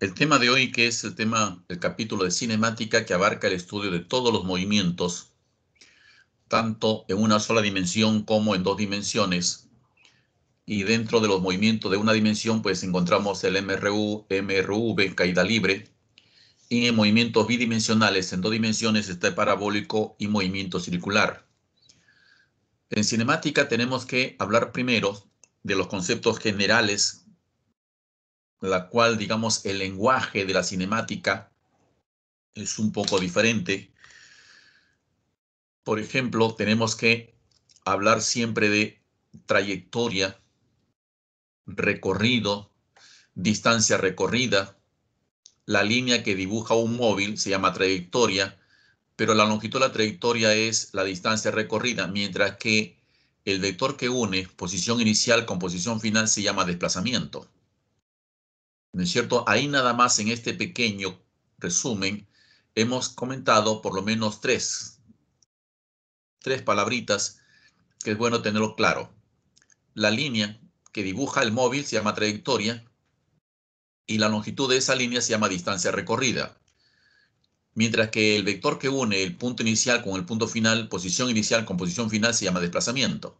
El tema de hoy, que es el tema el capítulo de cinemática que abarca el estudio de todos los movimientos, tanto en una sola dimensión como en dos dimensiones. Y dentro de los movimientos de una dimensión, pues encontramos el MRU, MRV, caída libre. Y en movimientos bidimensionales, en dos dimensiones, está el parabólico y movimiento circular. En cinemática tenemos que hablar primero de los conceptos generales la cual, digamos, el lenguaje de la cinemática es un poco diferente. Por ejemplo, tenemos que hablar siempre de trayectoria, recorrido, distancia recorrida. La línea que dibuja un móvil se llama trayectoria, pero la longitud de la trayectoria es la distancia recorrida, mientras que el vector que une posición inicial con posición final se llama desplazamiento. ¿No es cierto? Ahí nada más en este pequeño resumen hemos comentado por lo menos tres, tres palabritas que es bueno tenerlo claro. La línea que dibuja el móvil se llama trayectoria y la longitud de esa línea se llama distancia recorrida. Mientras que el vector que une el punto inicial con el punto final, posición inicial con posición final, se llama desplazamiento.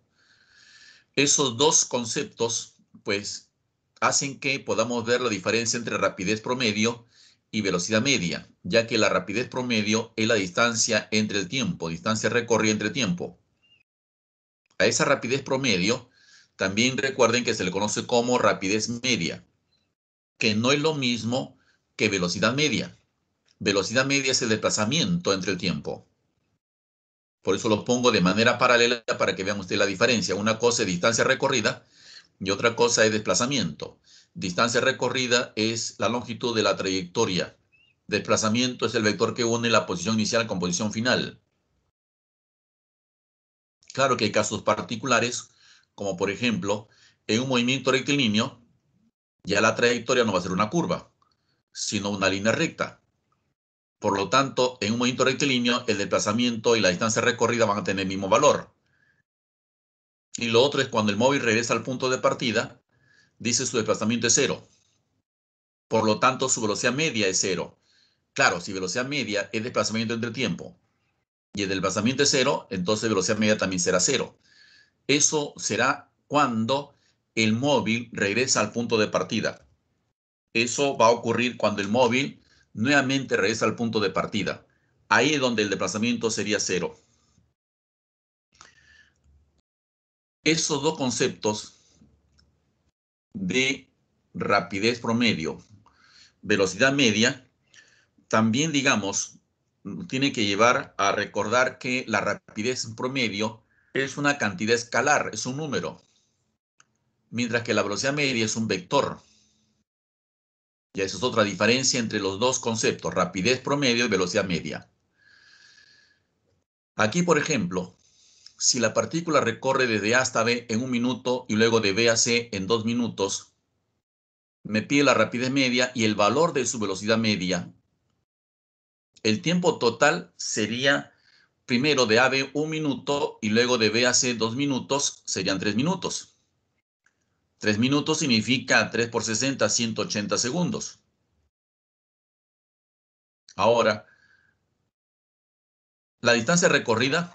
Esos dos conceptos, pues, hacen que podamos ver la diferencia entre rapidez promedio y velocidad media, ya que la rapidez promedio es la distancia entre el tiempo, distancia recorrida entre tiempo. A esa rapidez promedio también recuerden que se le conoce como rapidez media, que no es lo mismo que velocidad media. Velocidad media es el desplazamiento entre el tiempo. Por eso lo pongo de manera paralela para que vean ustedes la diferencia. Una cosa es distancia recorrida y otra cosa es desplazamiento. Distancia recorrida es la longitud de la trayectoria. Desplazamiento es el vector que une la posición inicial con posición final. Claro que hay casos particulares, como por ejemplo, en un movimiento rectilíneo, ya la trayectoria no va a ser una curva, sino una línea recta. Por lo tanto, en un movimiento rectilíneo, el desplazamiento y la distancia recorrida van a tener el mismo valor. Y lo otro es cuando el móvil regresa al punto de partida, dice su desplazamiento es cero. Por lo tanto, su velocidad media es cero. Claro, si velocidad media es desplazamiento entre tiempo y el desplazamiento es cero, entonces velocidad media también será cero. Eso será cuando el móvil regresa al punto de partida. Eso va a ocurrir cuando el móvil nuevamente regresa al punto de partida. Ahí es donde el desplazamiento sería cero. esos dos conceptos de rapidez promedio, velocidad media, también, digamos, tiene que llevar a recordar que la rapidez promedio es una cantidad escalar, es un número, mientras que la velocidad media es un vector. Y esa es otra diferencia entre los dos conceptos, rapidez promedio y velocidad media. Aquí, por ejemplo, si la partícula recorre desde A hasta B en un minuto y luego de B a C en dos minutos, me pide la rapidez media y el valor de su velocidad media. El tiempo total sería primero de A a B un minuto y luego de B a C dos minutos, serían tres minutos. Tres minutos significa 3 por 60, 180 segundos. Ahora, la distancia recorrida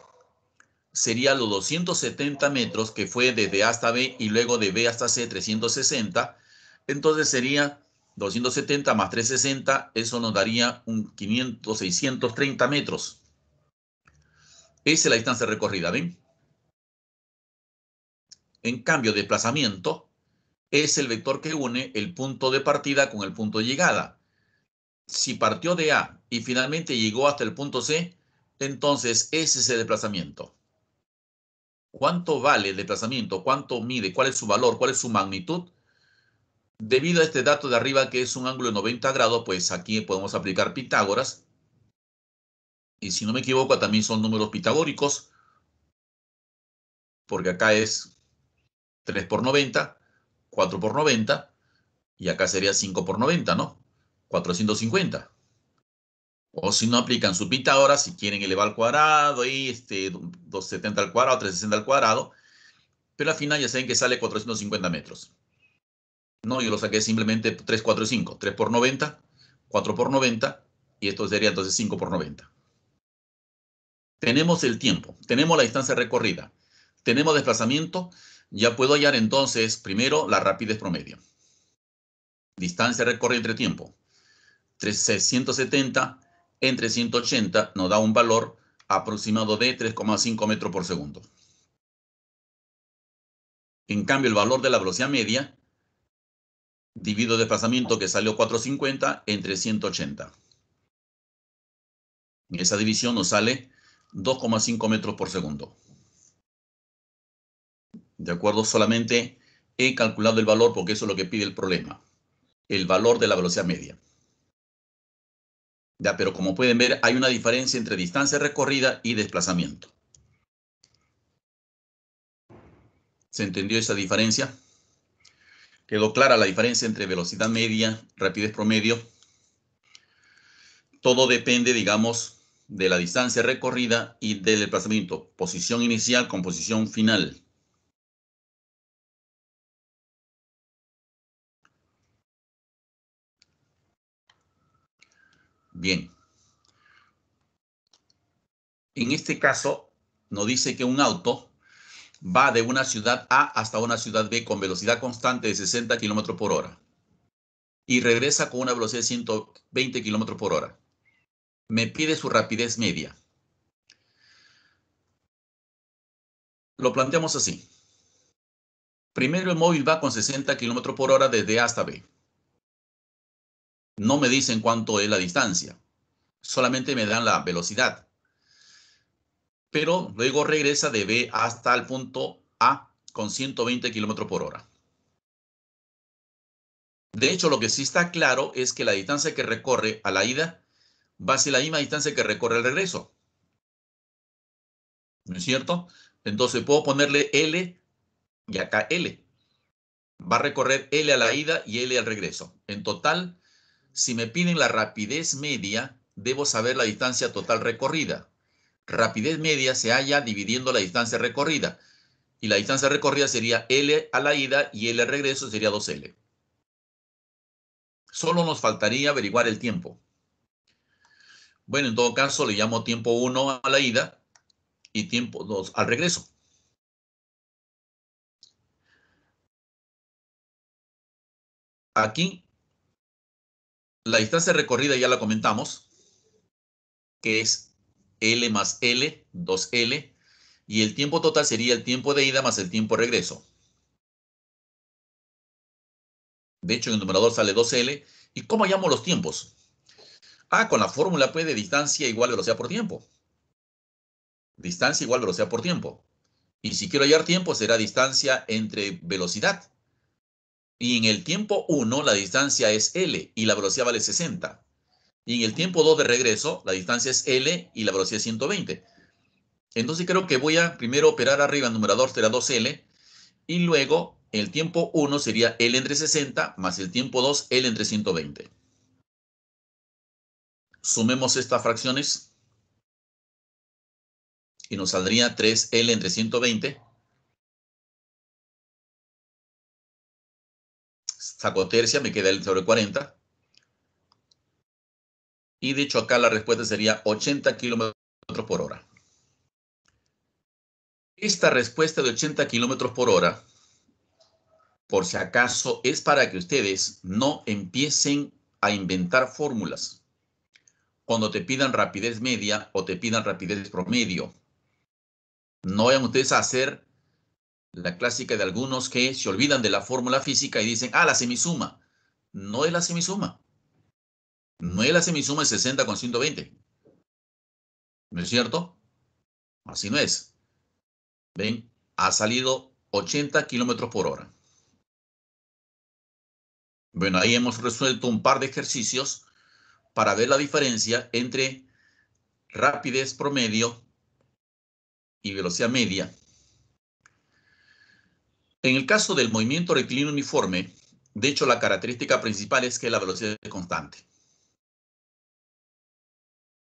sería los 270 metros que fue desde A hasta B y luego de B hasta C 360. Entonces sería 270 más 360, eso nos daría un 500, 630 metros. Esa es la distancia recorrida, ¿ven? En cambio, desplazamiento es el vector que une el punto de partida con el punto de llegada. Si partió de A y finalmente llegó hasta el punto C, entonces ese es el desplazamiento cuánto vale el desplazamiento, cuánto mide, cuál es su valor, cuál es su magnitud. Debido a este dato de arriba que es un ángulo de 90 grados, pues aquí podemos aplicar Pitágoras. Y si no me equivoco, también son números pitagóricos, porque acá es 3 por 90, 4 por 90, y acá sería 5 por 90, ¿no? 450. O si no aplican su Pitágoras, si quieren elevar al cuadrado y este, 270 al cuadrado, 360 al cuadrado. Pero al final ya saben que sale 450 metros. No, yo lo saqué simplemente 3, 4 y 5. 3 por 90, 4 por 90 y esto sería entonces 5 por 90. Tenemos el tiempo, tenemos la distancia recorrida, tenemos desplazamiento. Ya puedo hallar entonces primero la rapidez promedio. Distancia recorrida entre tiempo. 370 entre 180 nos da un valor aproximado de 3,5 metros por segundo. En cambio, el valor de la velocidad media, divido desplazamiento que salió 450 entre 180. Esa división nos sale 2,5 metros por segundo. De acuerdo, solamente he calculado el valor porque eso es lo que pide el problema. El valor de la velocidad media. Ya, pero como pueden ver, hay una diferencia entre distancia recorrida y desplazamiento. ¿Se entendió esa diferencia? ¿Quedó clara la diferencia entre velocidad media, rapidez promedio? Todo depende, digamos, de la distancia recorrida y del desplazamiento. Posición inicial con posición final. Bien. En este caso, nos dice que un auto va de una ciudad A hasta una ciudad B con velocidad constante de 60 km por hora y regresa con una velocidad de 120 km por hora. Me pide su rapidez media. Lo planteamos así. Primero el móvil va con 60 km por hora desde A hasta B no me dicen cuánto es la distancia, solamente me dan la velocidad. Pero luego regresa de B hasta el punto A con 120 kilómetros por hora. De hecho, lo que sí está claro es que la distancia que recorre a la ida va a ser la misma distancia que recorre al regreso. ¿No es cierto? Entonces puedo ponerle L y acá L. Va a recorrer L a la ida y L al regreso. En total, si me piden la rapidez media, debo saber la distancia total recorrida. Rapidez media se halla dividiendo la distancia recorrida. Y la distancia recorrida sería L a la ida y L al regreso sería 2L. Solo nos faltaría averiguar el tiempo. Bueno, en todo caso le llamo tiempo 1 a la ida y tiempo 2 al regreso. Aquí la distancia recorrida ya la comentamos, que es L más L, 2L, y el tiempo total sería el tiempo de ida más el tiempo de regreso. De hecho, en el numerador sale 2L. ¿Y cómo llamo los tiempos? Ah, con la fórmula P de distancia igual velocidad por tiempo. Distancia igual velocidad por tiempo. Y si quiero hallar tiempo, será distancia entre velocidad. Y en el tiempo 1 la distancia es L y la velocidad vale 60. Y en el tiempo 2 de regreso la distancia es L y la velocidad es 120. Entonces creo que voy a primero operar arriba el numerador será 2L y luego el tiempo 1 sería L entre 60 más el tiempo 2 L entre 120. Sumemos estas fracciones y nos saldría 3L entre 120 saco me queda el sobre 40. Y hecho, acá, la respuesta sería 80 kilómetros por hora. Esta respuesta de 80 kilómetros por hora, por si acaso, es para que ustedes no empiecen a inventar fórmulas. Cuando te pidan rapidez media o te pidan rapidez promedio, no vayan ustedes a hacer la clásica de algunos que se olvidan de la fórmula física y dicen, ah, la semisuma. No es la semisuma. No es la semisuma de 60 con 120. ¿No es cierto? Así no es. Ven, ha salido 80 kilómetros por hora. Bueno, ahí hemos resuelto un par de ejercicios para ver la diferencia entre rapidez promedio y velocidad media en el caso del movimiento rectilíneo uniforme, de hecho la característica principal es que la velocidad es constante.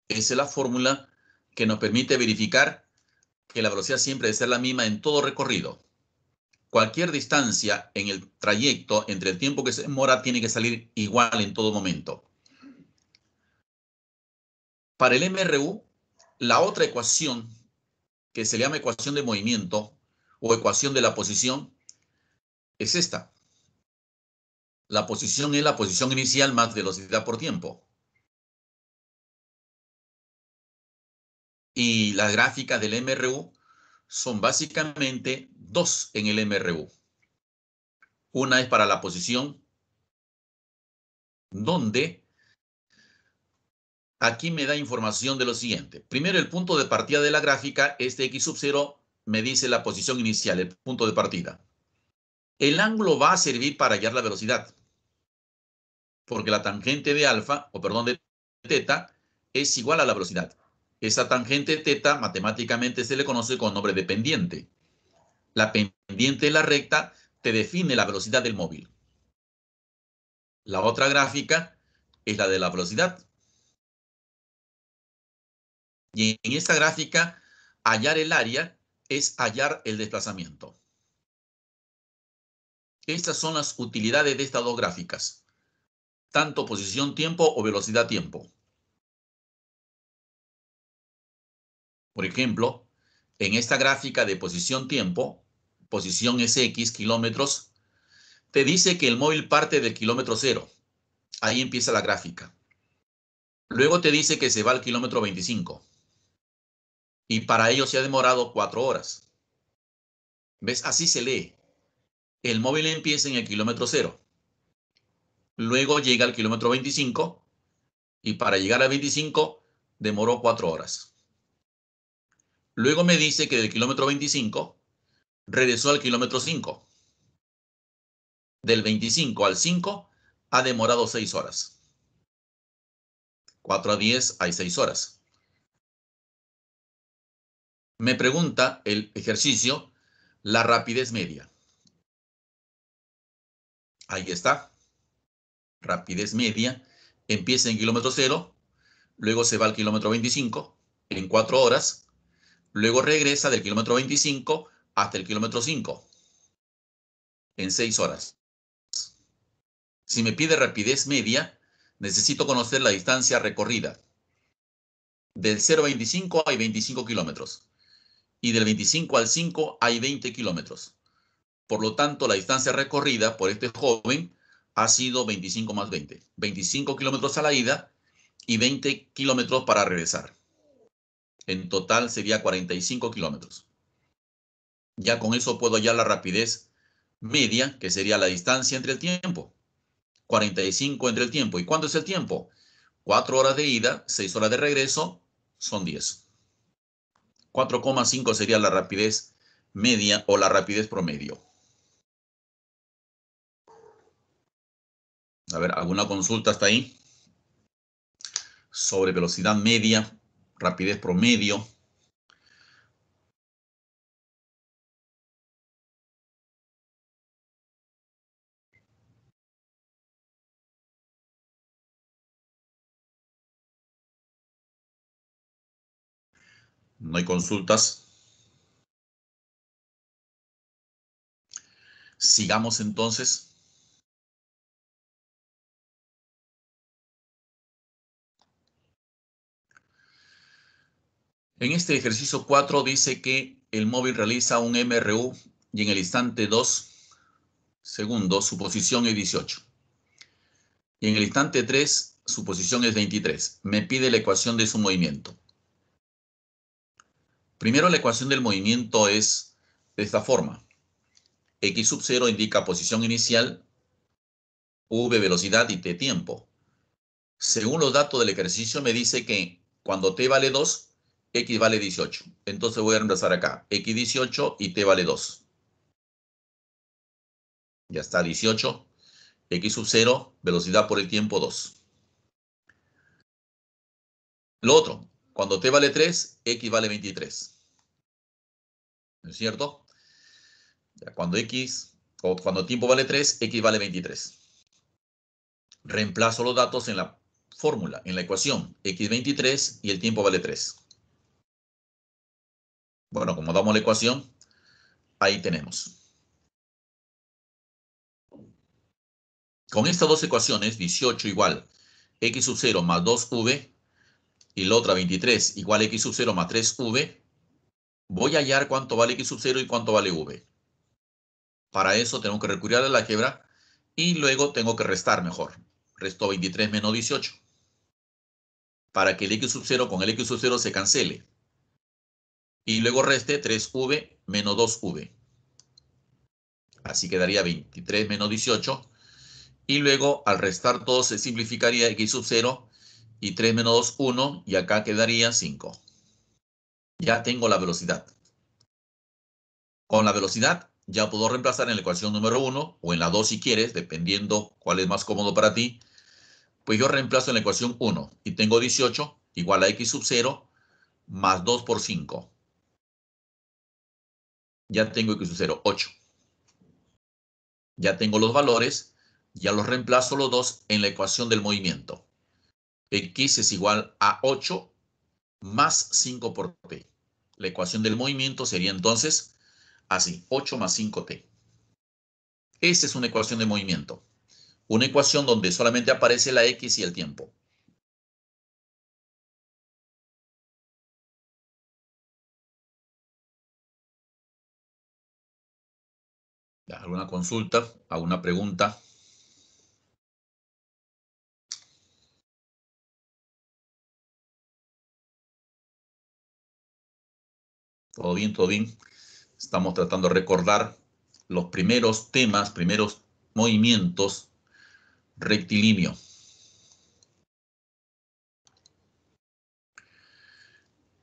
Esa es la fórmula que nos permite verificar que la velocidad siempre debe ser la misma en todo recorrido. Cualquier distancia en el trayecto entre el tiempo que se demora tiene que salir igual en todo momento. Para el MRU, la otra ecuación, que se llama ecuación de movimiento, o ecuación de la posición es esta. La posición es la posición inicial más velocidad por tiempo. Y las gráficas del MRU son básicamente dos en el MRU. Una es para la posición donde aquí me da información de lo siguiente. Primero, el punto de partida de la gráfica es de x sub 0 me dice la posición inicial, el punto de partida. El ángulo va a servir para hallar la velocidad, porque la tangente de alfa, o perdón, de teta, es igual a la velocidad. Esa tangente teta matemáticamente se le conoce con nombre de pendiente. La pendiente de la recta te define la velocidad del móvil. La otra gráfica es la de la velocidad. Y en esta gráfica, hallar el área es hallar el desplazamiento. Estas son las utilidades de estas dos gráficas, tanto posición-tiempo o velocidad-tiempo. Por ejemplo, en esta gráfica de posición-tiempo, posición es X kilómetros, te dice que el móvil parte del kilómetro cero. Ahí empieza la gráfica. Luego te dice que se va al kilómetro 25 y para ello se ha demorado cuatro horas. ¿Ves? Así se lee. El móvil empieza en el kilómetro cero. Luego llega al kilómetro 25 y para llegar al 25 demoró cuatro horas. Luego me dice que del kilómetro 25 regresó al kilómetro 5. Del 25 al 5 ha demorado seis horas. 4 a 10 hay seis horas me pregunta el ejercicio la rapidez media. Ahí está. Rapidez media. Empieza en kilómetro cero, luego se va al kilómetro 25 en cuatro horas, luego regresa del kilómetro 25 hasta el kilómetro 5 en seis horas. Si me pide rapidez media, necesito conocer la distancia recorrida. Del 0 a hay 25 kilómetros y del 25 al 5 hay 20 kilómetros. Por lo tanto, la distancia recorrida por este joven ha sido 25 más 20. 25 kilómetros a la ida y 20 kilómetros para regresar. En total sería 45 kilómetros. Ya con eso puedo hallar la rapidez media, que sería la distancia entre el tiempo. 45 entre el tiempo. ¿Y cuánto es el tiempo? 4 horas de ida, 6 horas de regreso, son 10. 4,5 sería la rapidez media o la rapidez promedio. A ver, ¿alguna consulta hasta ahí? Sobre velocidad media, rapidez promedio. No hay consultas. Sigamos entonces. En este ejercicio 4 dice que el móvil realiza un MRU y en el instante 2 segundo, su posición es 18. Y en el instante 3 su posición es 23. Me pide la ecuación de su movimiento. Primero la ecuación del movimiento es de esta forma. X sub 0 indica posición inicial, V velocidad y T tiempo. Según los datos del ejercicio me dice que cuando T vale 2, X vale 18. Entonces voy a reemplazar acá, X 18 y T vale 2. Ya está 18, X sub 0, velocidad por el tiempo 2. Lo otro, cuando t vale 3, x vale 23. ¿No es cierto? Cuando x, o cuando tiempo vale 3, x vale 23. Reemplazo los datos en la fórmula, en la ecuación, x23 y el tiempo vale 3. Bueno, como damos la ecuación, ahí tenemos. Con estas dos ecuaciones, 18 igual x sub 0 más 2v, y la otra 23 igual x sub 0 más 3v, voy a hallar cuánto vale x sub 0 y cuánto vale v. Para eso tengo que recurrir a la álgebra y luego tengo que restar mejor. Resto 23 menos 18. Para que el x sub 0 con el x sub 0 se cancele. Y luego reste 3v menos 2v. Así quedaría 23 menos 18. Y luego al restar todo se simplificaría x sub 0 y 3 menos 2, 1, y acá quedaría 5. Ya tengo la velocidad. Con la velocidad ya puedo reemplazar en la ecuación número 1 o en la 2 si quieres, dependiendo cuál es más cómodo para ti. Pues yo reemplazo en la ecuación 1 y tengo 18 igual a x sub 0 más 2 por 5. Ya tengo x sub 0, 8. Ya tengo los valores, ya los reemplazo los dos en la ecuación del movimiento. X es igual a 8 más 5 por T. La ecuación del movimiento sería entonces así, 8 más 5T. Esa es una ecuación de movimiento. Una ecuación donde solamente aparece la X y el tiempo. ¿Alguna consulta? ¿Alguna pregunta? Todo bien, todo bien. Estamos tratando de recordar los primeros temas, primeros movimientos rectilíneo.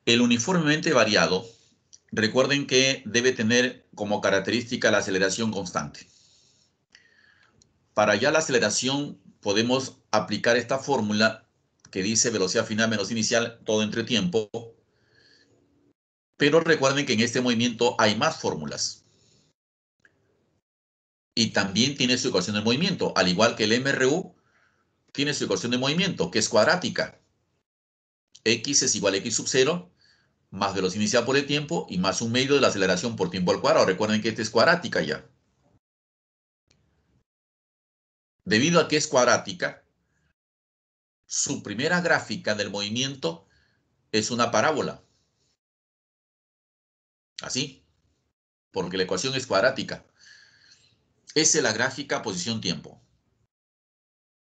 El uniformemente variado, recuerden que debe tener como característica la aceleración constante. Para ya la aceleración podemos aplicar esta fórmula que dice velocidad final menos inicial todo entre tiempo pero recuerden que en este movimiento hay más fórmulas. Y también tiene su ecuación de movimiento, al igual que el MRU tiene su ecuación de movimiento, que es cuadrática. X es igual a X sub 0, más velocidad inicial por el tiempo y más un medio de la aceleración por tiempo al cuadrado. Recuerden que esta es cuadrática ya. Debido a que es cuadrática, su primera gráfica del movimiento es una parábola. Así. Porque la ecuación es cuadrática. Esa es la gráfica posición-tiempo.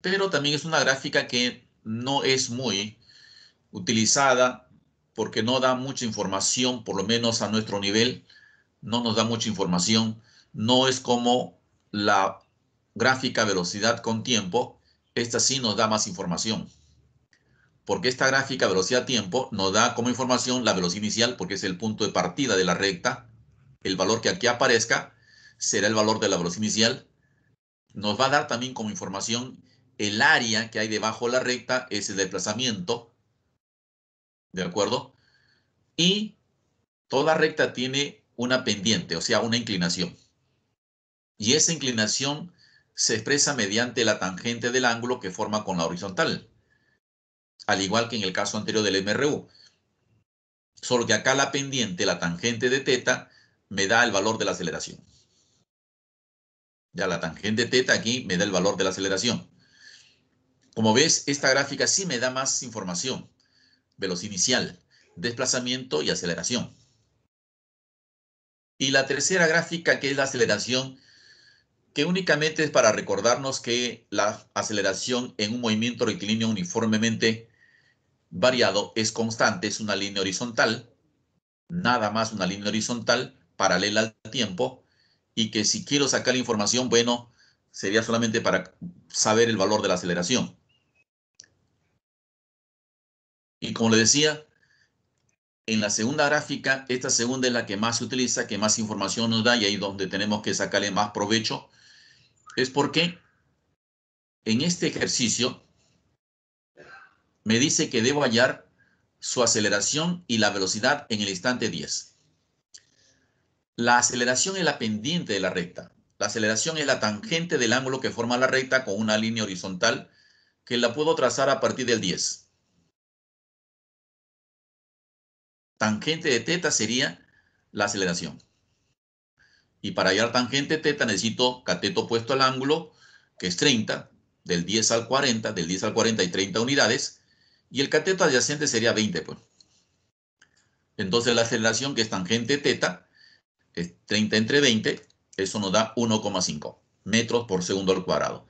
Pero también es una gráfica que no es muy utilizada porque no da mucha información, por lo menos a nuestro nivel, no nos da mucha información. No es como la gráfica velocidad con tiempo. Esta sí nos da más información porque esta gráfica velocidad-tiempo nos da como información la velocidad inicial, porque es el punto de partida de la recta. El valor que aquí aparezca será el valor de la velocidad inicial. Nos va a dar también como información el área que hay debajo de la recta, es el desplazamiento. ¿De acuerdo? Y toda recta tiene una pendiente, o sea, una inclinación. Y esa inclinación se expresa mediante la tangente del ángulo que forma con la horizontal al igual que en el caso anterior del MRU. Solo que acá la pendiente, la tangente de teta, me da el valor de la aceleración. Ya la tangente teta aquí me da el valor de la aceleración. Como ves, esta gráfica sí me da más información. Velocidad inicial, desplazamiento y aceleración. Y la tercera gráfica, que es la aceleración, que únicamente es para recordarnos que la aceleración en un movimiento rectilíneo uniformemente variado es constante, es una línea horizontal, nada más una línea horizontal paralela al tiempo, y que si quiero sacar la información, bueno, sería solamente para saber el valor de la aceleración. Y como le decía, en la segunda gráfica, esta segunda es la que más se utiliza, que más información nos da y ahí es donde tenemos que sacarle más provecho es porque en este ejercicio me dice que debo hallar su aceleración y la velocidad en el instante 10. La aceleración es la pendiente de la recta. La aceleración es la tangente del ángulo que forma la recta con una línea horizontal que la puedo trazar a partir del 10. Tangente de teta sería la aceleración. Y para hallar tangente teta necesito cateto opuesto al ángulo, que es 30, del 10 al 40, del 10 al 40 y 30 unidades, y el cateto adyacente sería 20. Pues. Entonces la aceleración que es tangente teta, es 30 entre 20, eso nos da 1,5 metros por segundo al cuadrado.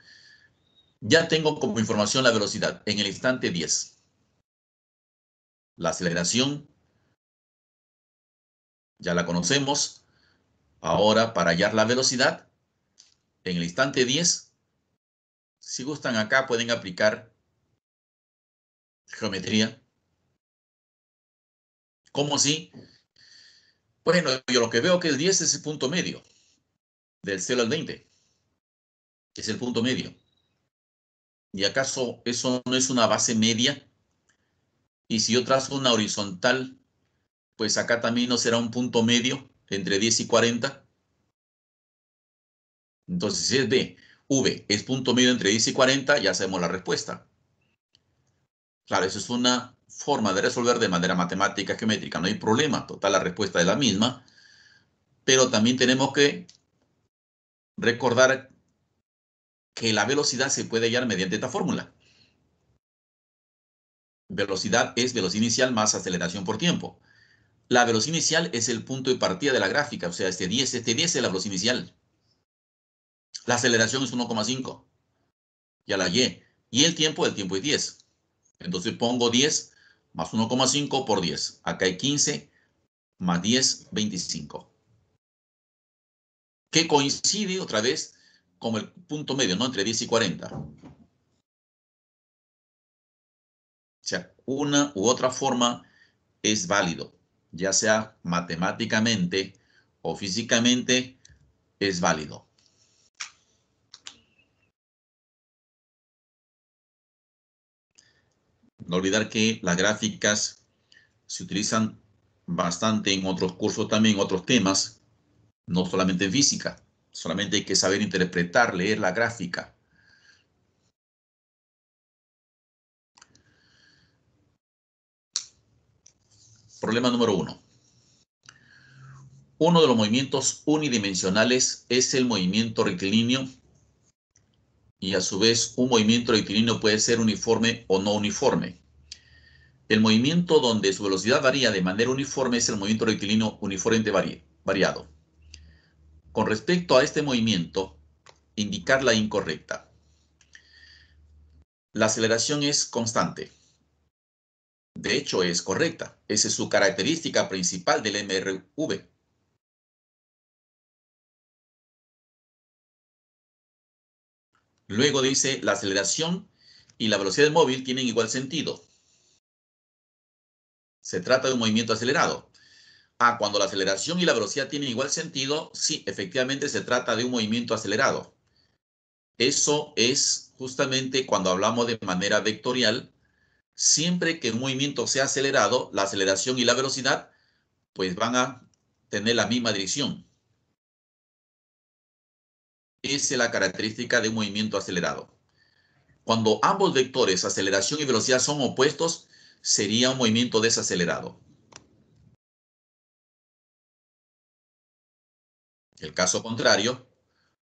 Ya tengo como información la velocidad en el instante 10. La aceleración ya la conocemos. Ahora, para hallar la velocidad, en el instante 10, si gustan acá pueden aplicar geometría. ¿Cómo si, bueno, yo lo que veo que el 10 es el punto medio, del 0 al 20, es el punto medio. ¿Y acaso eso no es una base media? Y si yo trazo una horizontal, pues acá también no será un punto medio entre 10 y 40. Entonces, si es B, V es punto medio entre 10 y 40, ya sabemos la respuesta. Claro, eso es una forma de resolver de manera matemática, geométrica. No hay problema, total, la respuesta es la misma. Pero también tenemos que recordar que la velocidad se puede hallar mediante esta fórmula. Velocidad es velocidad inicial más aceleración por tiempo la velocidad inicial es el punto de partida de la gráfica, o sea, este 10, este 10 es la velocidad inicial. La aceleración es 1,5. Ya la Y. Y el tiempo, el tiempo es 10. Entonces pongo 10 más 1,5 por 10. Acá hay 15 más 10, 25. Que coincide otra vez con el punto medio, ¿no? Entre 10 y 40. O sea, una u otra forma es válido ya sea matemáticamente o físicamente, es válido. No olvidar que las gráficas se utilizan bastante en otros cursos también, otros temas, no solamente en física. Solamente hay que saber interpretar, leer la gráfica Problema número uno. Uno de los movimientos unidimensionales es el movimiento rectilíneo y a su vez un movimiento rectilíneo puede ser uniforme o no uniforme. El movimiento donde su velocidad varía de manera uniforme es el movimiento rectilíneo uniformemente variado. Con respecto a este movimiento, indicar la incorrecta. La aceleración es constante. De hecho, es correcta. Esa es su característica principal del MRV. Luego dice, la aceleración y la velocidad del móvil tienen igual sentido. Se trata de un movimiento acelerado. Ah, cuando la aceleración y la velocidad tienen igual sentido, sí, efectivamente se trata de un movimiento acelerado. Eso es justamente cuando hablamos de manera vectorial siempre que un movimiento sea acelerado, la aceleración y la velocidad pues van a tener la misma dirección. Esa es la característica de un movimiento acelerado. Cuando ambos vectores, aceleración y velocidad, son opuestos, sería un movimiento desacelerado. El caso contrario,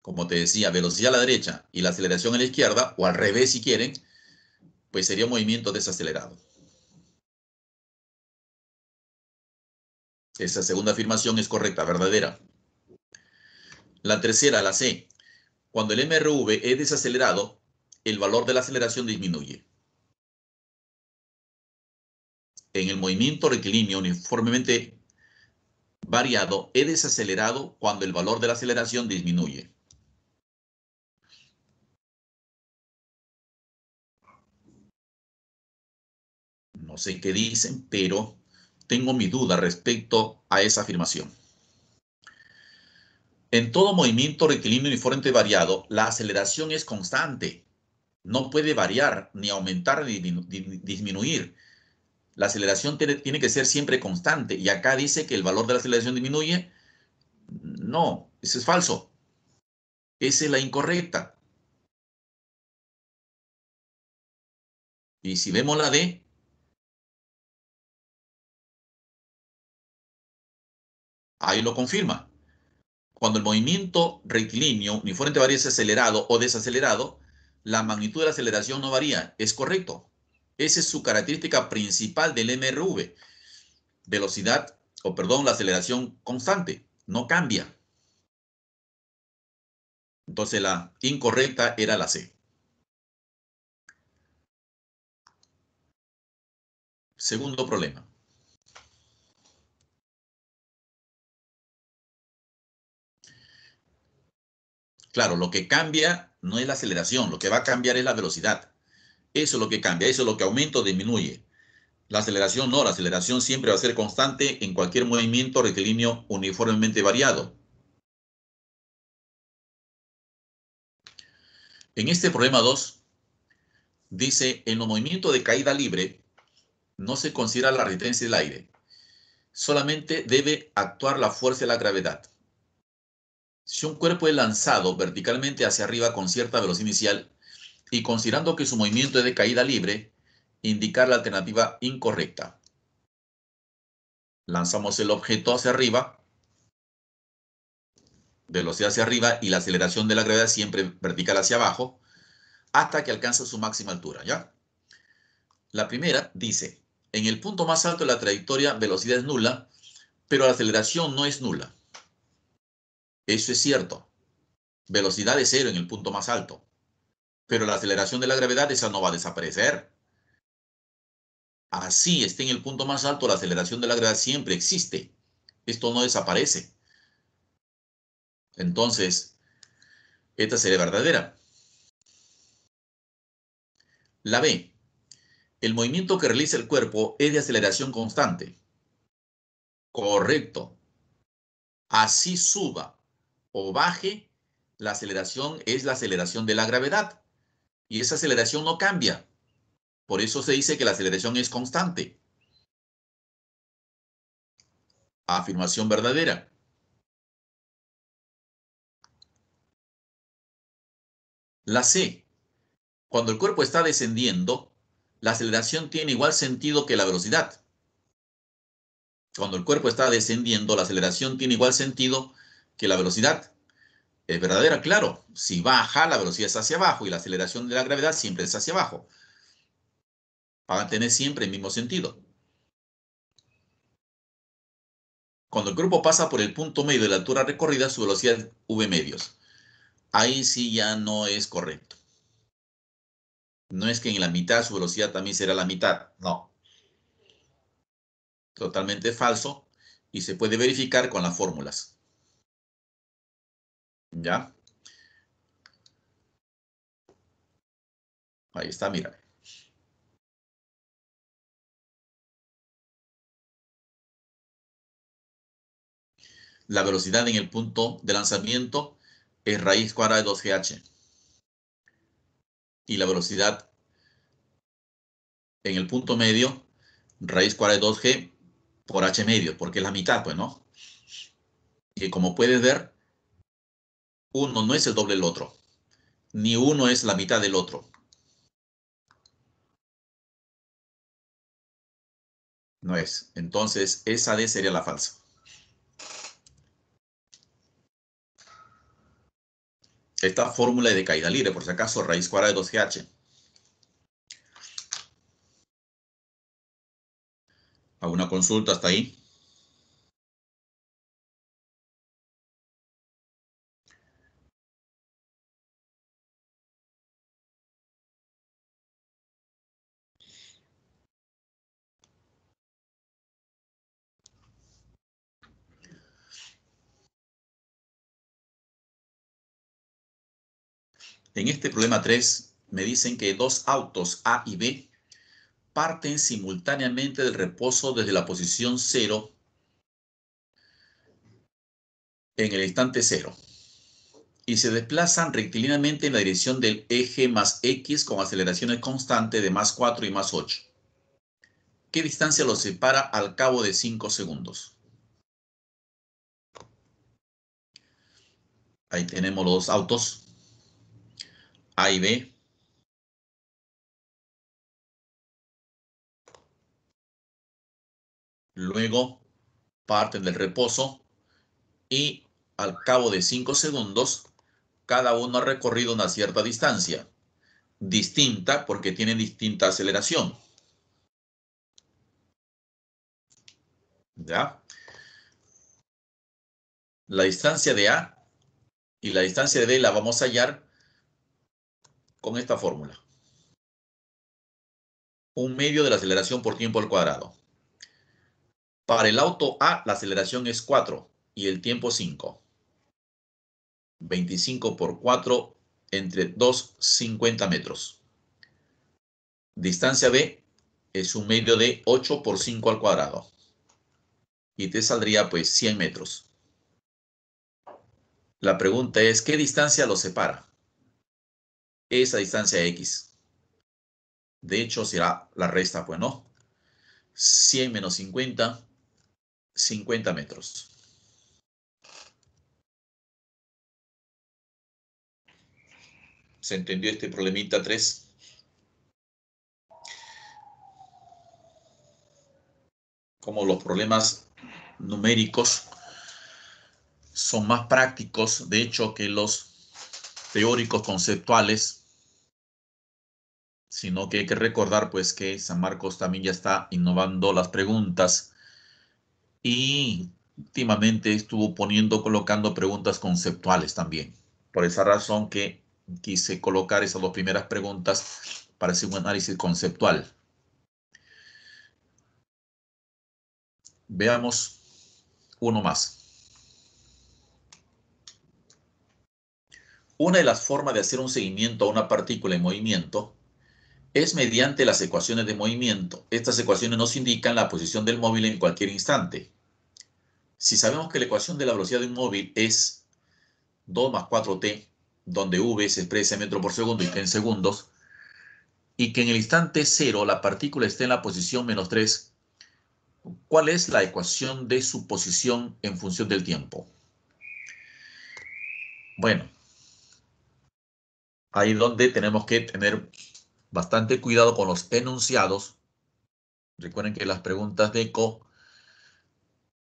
como te decía, velocidad a la derecha y la aceleración a la izquierda, o al revés si quieren, pues sería un movimiento desacelerado. Esa segunda afirmación es correcta, verdadera. La tercera, la C. Cuando el MRV es desacelerado, el valor de la aceleración disminuye. En el movimiento rectilíneo uniformemente variado, es desacelerado cuando el valor de la aceleración disminuye. No sé qué dicen, pero tengo mi duda respecto a esa afirmación. En todo movimiento rectilíneo uniforme variado, la aceleración es constante. No puede variar, ni aumentar, ni disminuir. La aceleración tiene que ser siempre constante. Y acá dice que el valor de la aceleración disminuye. No, eso es falso. Esa es la incorrecta. Y si vemos la D, ahí lo confirma. Cuando el movimiento rectilíneo, uniforme varía, es acelerado o desacelerado, la magnitud de la aceleración no varía. Es correcto. Esa es su característica principal del MRV. Velocidad, o perdón, la aceleración constante. No cambia. Entonces la incorrecta era la C. Segundo problema. Claro, lo que cambia no es la aceleración, lo que va a cambiar es la velocidad. Eso es lo que cambia, eso es lo que aumenta o disminuye. La aceleración no, la aceleración siempre va a ser constante en cualquier movimiento rectilíneo uniformemente variado. En este problema 2, dice, en los movimientos de caída libre, no se considera la resistencia del aire. Solamente debe actuar la fuerza de la gravedad. Si un cuerpo es lanzado verticalmente hacia arriba con cierta velocidad inicial y considerando que su movimiento es de caída libre, indicar la alternativa incorrecta. Lanzamos el objeto hacia arriba, velocidad hacia arriba y la aceleración de la gravedad siempre vertical hacia abajo, hasta que alcanza su máxima altura, ¿ya? La primera dice, en el punto más alto de la trayectoria velocidad es nula, pero la aceleración no es nula. Eso es cierto. Velocidad es cero en el punto más alto. Pero la aceleración de la gravedad, esa no va a desaparecer. Así esté en el punto más alto, la aceleración de la gravedad siempre existe. Esto no desaparece. Entonces, esta sería verdadera. La B. El movimiento que realiza el cuerpo es de aceleración constante. Correcto. Así suba o baje, la aceleración es la aceleración de la gravedad. Y esa aceleración no cambia. Por eso se dice que la aceleración es constante. Afirmación verdadera. La C. Cuando el cuerpo está descendiendo, la aceleración tiene igual sentido que la velocidad. Cuando el cuerpo está descendiendo, la aceleración tiene igual sentido que la velocidad es verdadera, claro. Si baja, la velocidad es hacia abajo y la aceleración de la gravedad siempre es hacia abajo. Van a tener siempre el mismo sentido. Cuando el grupo pasa por el punto medio de la altura recorrida, su velocidad es v medios. Ahí sí ya no es correcto. No es que en la mitad su velocidad también será la mitad, no. Totalmente falso y se puede verificar con las fórmulas. ¿Ya? Ahí está, mira. La velocidad en el punto de lanzamiento es raíz cuadrada de 2GH. Y la velocidad en el punto medio, raíz cuadrada de 2G por H medio, porque es la mitad, pues, ¿no? Y como puedes ver, uno no es el doble del otro, ni uno es la mitad del otro. No es. Entonces, esa D sería la falsa. Esta fórmula de caída libre, por si acaso, raíz cuadrada de 2GH. ¿Alguna consulta hasta ahí? En este problema 3 me dicen que dos autos A y B parten simultáneamente del reposo desde la posición 0 en el instante 0 y se desplazan rectilíneamente en la dirección del eje más X con aceleraciones constantes de más 4 y más 8. ¿Qué distancia los separa al cabo de 5 segundos? Ahí tenemos los dos autos. A y B. Luego parten del reposo y al cabo de 5 segundos cada uno ha recorrido una cierta distancia, distinta porque tienen distinta aceleración. ¿Ya? La distancia de A y la distancia de B la vamos a hallar con esta fórmula. Un medio de la aceleración por tiempo al cuadrado. Para el auto A, la aceleración es 4 y el tiempo 5. 25 por 4 entre 2, 50 metros. Distancia B es un medio de 8 por 5 al cuadrado. Y te saldría pues 100 metros. La pregunta es, ¿qué distancia lo separa? esa distancia X. De hecho, será la resta, pues, ¿no? 100 menos 50, 50 metros. ¿Se entendió este problemita 3? Como los problemas numéricos son más prácticos, de hecho, que los teóricos conceptuales, sino que hay que recordar pues que San Marcos también ya está innovando las preguntas y últimamente estuvo poniendo, colocando preguntas conceptuales también. Por esa razón que quise colocar esas dos primeras preguntas para hacer un análisis conceptual. Veamos uno más. Una de las formas de hacer un seguimiento a una partícula en movimiento es mediante las ecuaciones de movimiento. Estas ecuaciones nos indican la posición del móvil en cualquier instante. Si sabemos que la ecuación de la velocidad de un móvil es 2 más 4t, donde v se expresa en metros por segundo y t en segundos, y que en el instante 0 la partícula esté en la posición menos 3, ¿cuál es la ecuación de su posición en función del tiempo? Bueno, ahí donde tenemos que tener bastante cuidado con los enunciados. Recuerden que las preguntas de ECO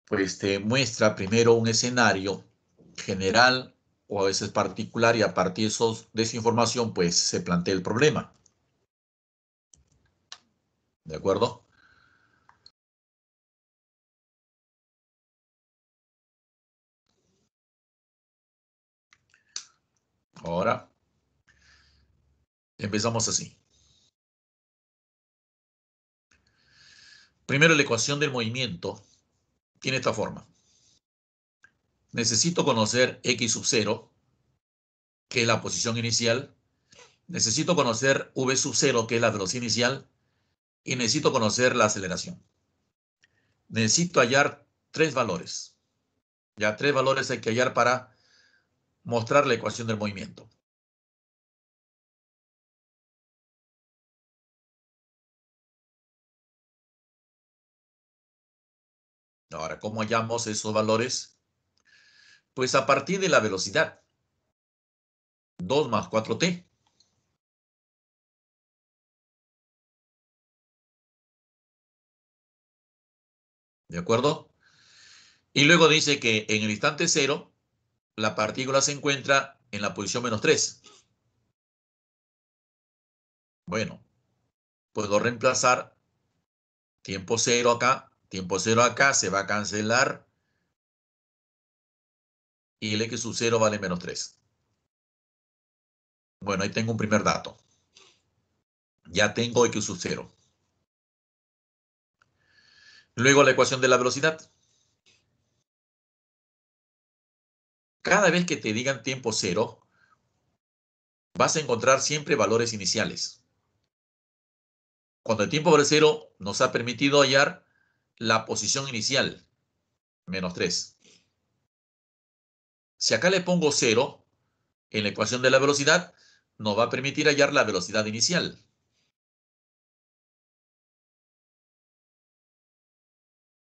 pues te muestra primero un escenario general o a veces particular y a partir de esa información pues se plantea el problema. ¿De acuerdo? Ahora empezamos así. Primero, la ecuación del movimiento tiene esta forma. Necesito conocer x sub 0, que es la posición inicial. Necesito conocer v sub 0, que es la velocidad inicial. Y necesito conocer la aceleración. Necesito hallar tres valores. Ya tres valores hay que hallar para mostrar la ecuación del movimiento. Ahora, ¿cómo hallamos esos valores? Pues a partir de la velocidad. 2 más 4t. ¿De acuerdo? Y luego dice que en el instante cero, la partícula se encuentra en la posición menos 3. Bueno, puedo reemplazar tiempo cero acá Tiempo cero acá se va a cancelar. Y el x sub cero vale menos 3. Bueno, ahí tengo un primer dato. Ya tengo x sub cero. Luego la ecuación de la velocidad. Cada vez que te digan tiempo cero, vas a encontrar siempre valores iniciales. Cuando el tiempo vale cero nos ha permitido hallar la posición inicial, menos 3. Si acá le pongo 0 en la ecuación de la velocidad, nos va a permitir hallar la velocidad inicial.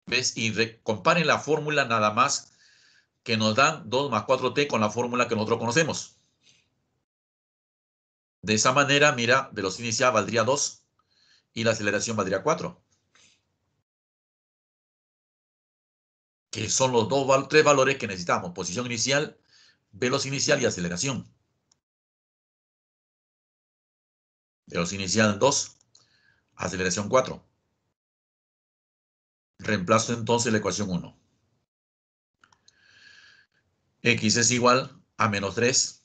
¿Ves? Y comparen la fórmula nada más que nos dan 2 más 4t con la fórmula que nosotros conocemos. De esa manera, mira, velocidad inicial valdría 2 y la aceleración valdría 4. que son los dos, tres valores que necesitamos, posición inicial, velocidad inicial y aceleración. Velocidad inicial 2, aceleración 4. Reemplazo entonces la ecuación 1. X es igual a menos 3,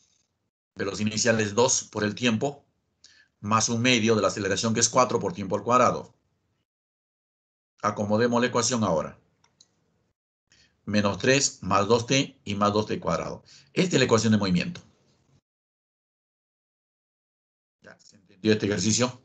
velocidad inicial es 2 por el tiempo, más un medio de la aceleración que es 4 por tiempo al cuadrado. Acomodemos la ecuación ahora menos 3 más 2t y más 2t cuadrado. Esta es la ecuación de movimiento. ¿Ya se entendió este ejercicio?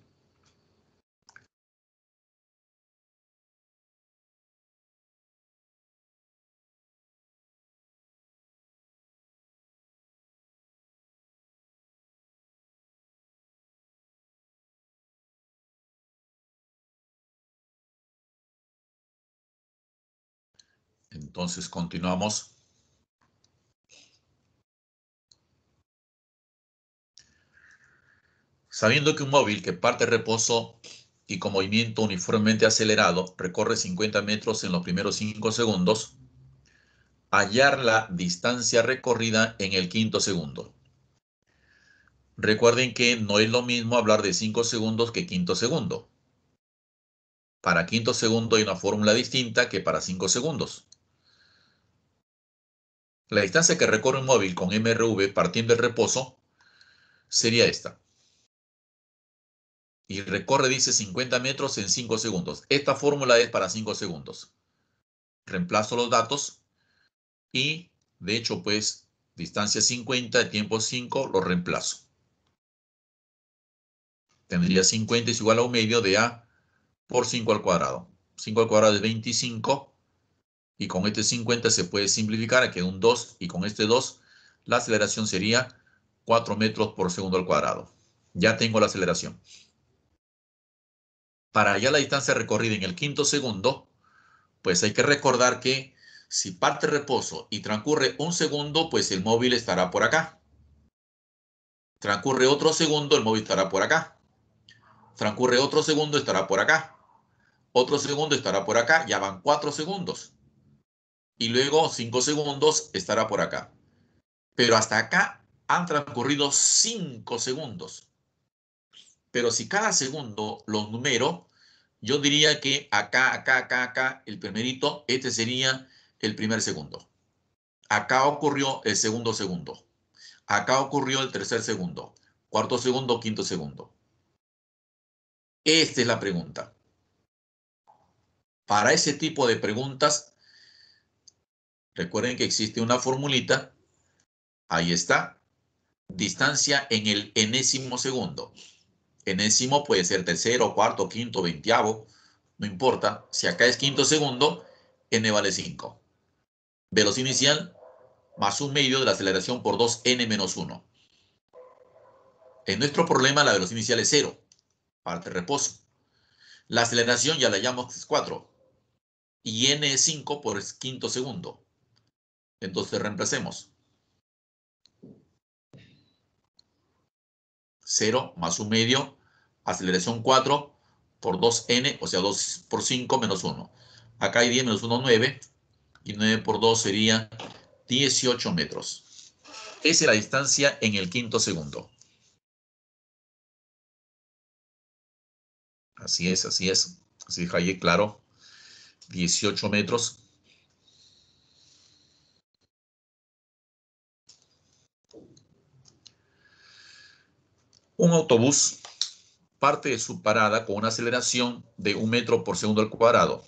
Entonces continuamos. Sabiendo que un móvil que parte reposo y con movimiento uniformemente acelerado recorre 50 metros en los primeros 5 segundos, hallar la distancia recorrida en el quinto segundo. Recuerden que no es lo mismo hablar de 5 segundos que quinto segundo. Para quinto segundo hay una fórmula distinta que para 5 segundos. La distancia que recorre un móvil con MRV partiendo del reposo sería esta. Y recorre, dice, 50 metros en 5 segundos. Esta fórmula es para 5 segundos. Reemplazo los datos y, de hecho, pues, distancia 50, tiempo 5, lo reemplazo. Tendría 50 es igual a un medio de A por 5 al cuadrado. 5 al cuadrado es 25 y con este 50 se puede simplificar, que un 2 y con este 2 la aceleración sería 4 metros por segundo al cuadrado. Ya tengo la aceleración. Para hallar la distancia recorrida en el quinto segundo, pues hay que recordar que si parte reposo y transcurre un segundo, pues el móvil estará por acá. Transcurre otro segundo, el móvil estará por acá. Transcurre otro segundo, estará por acá. Otro segundo estará por acá, ya van 4 segundos y luego cinco segundos estará por acá. Pero hasta acá han transcurrido cinco segundos. Pero si cada segundo lo numero, yo diría que acá, acá, acá, acá, el primerito, este sería el primer segundo. Acá ocurrió el segundo segundo. Acá ocurrió el tercer segundo. Cuarto segundo, quinto segundo. Esta es la pregunta. Para ese tipo de preguntas Recuerden que existe una formulita. Ahí está. Distancia en el enésimo segundo. Enésimo puede ser tercero, cuarto, quinto, veintiavo. No importa. Si acá es quinto segundo, n vale 5. Velocidad inicial más un medio de la aceleración por 2n menos 1. En nuestro problema la velocidad inicial es 0. Parte reposo. La aceleración ya la llamamos 4. Y n es 5 por quinto segundo. Entonces reemplacemos. 0 más un medio, aceleración 4 por 2n, o sea 2 por 5 menos 1. Acá hay 10 menos 1, 9. Y 9 por 2 sería 18 metros. Esa es la distancia en el quinto segundo. Así es, así es. Así es, claro. 18 metros. Un autobús parte de su parada con una aceleración de un metro por segundo al cuadrado.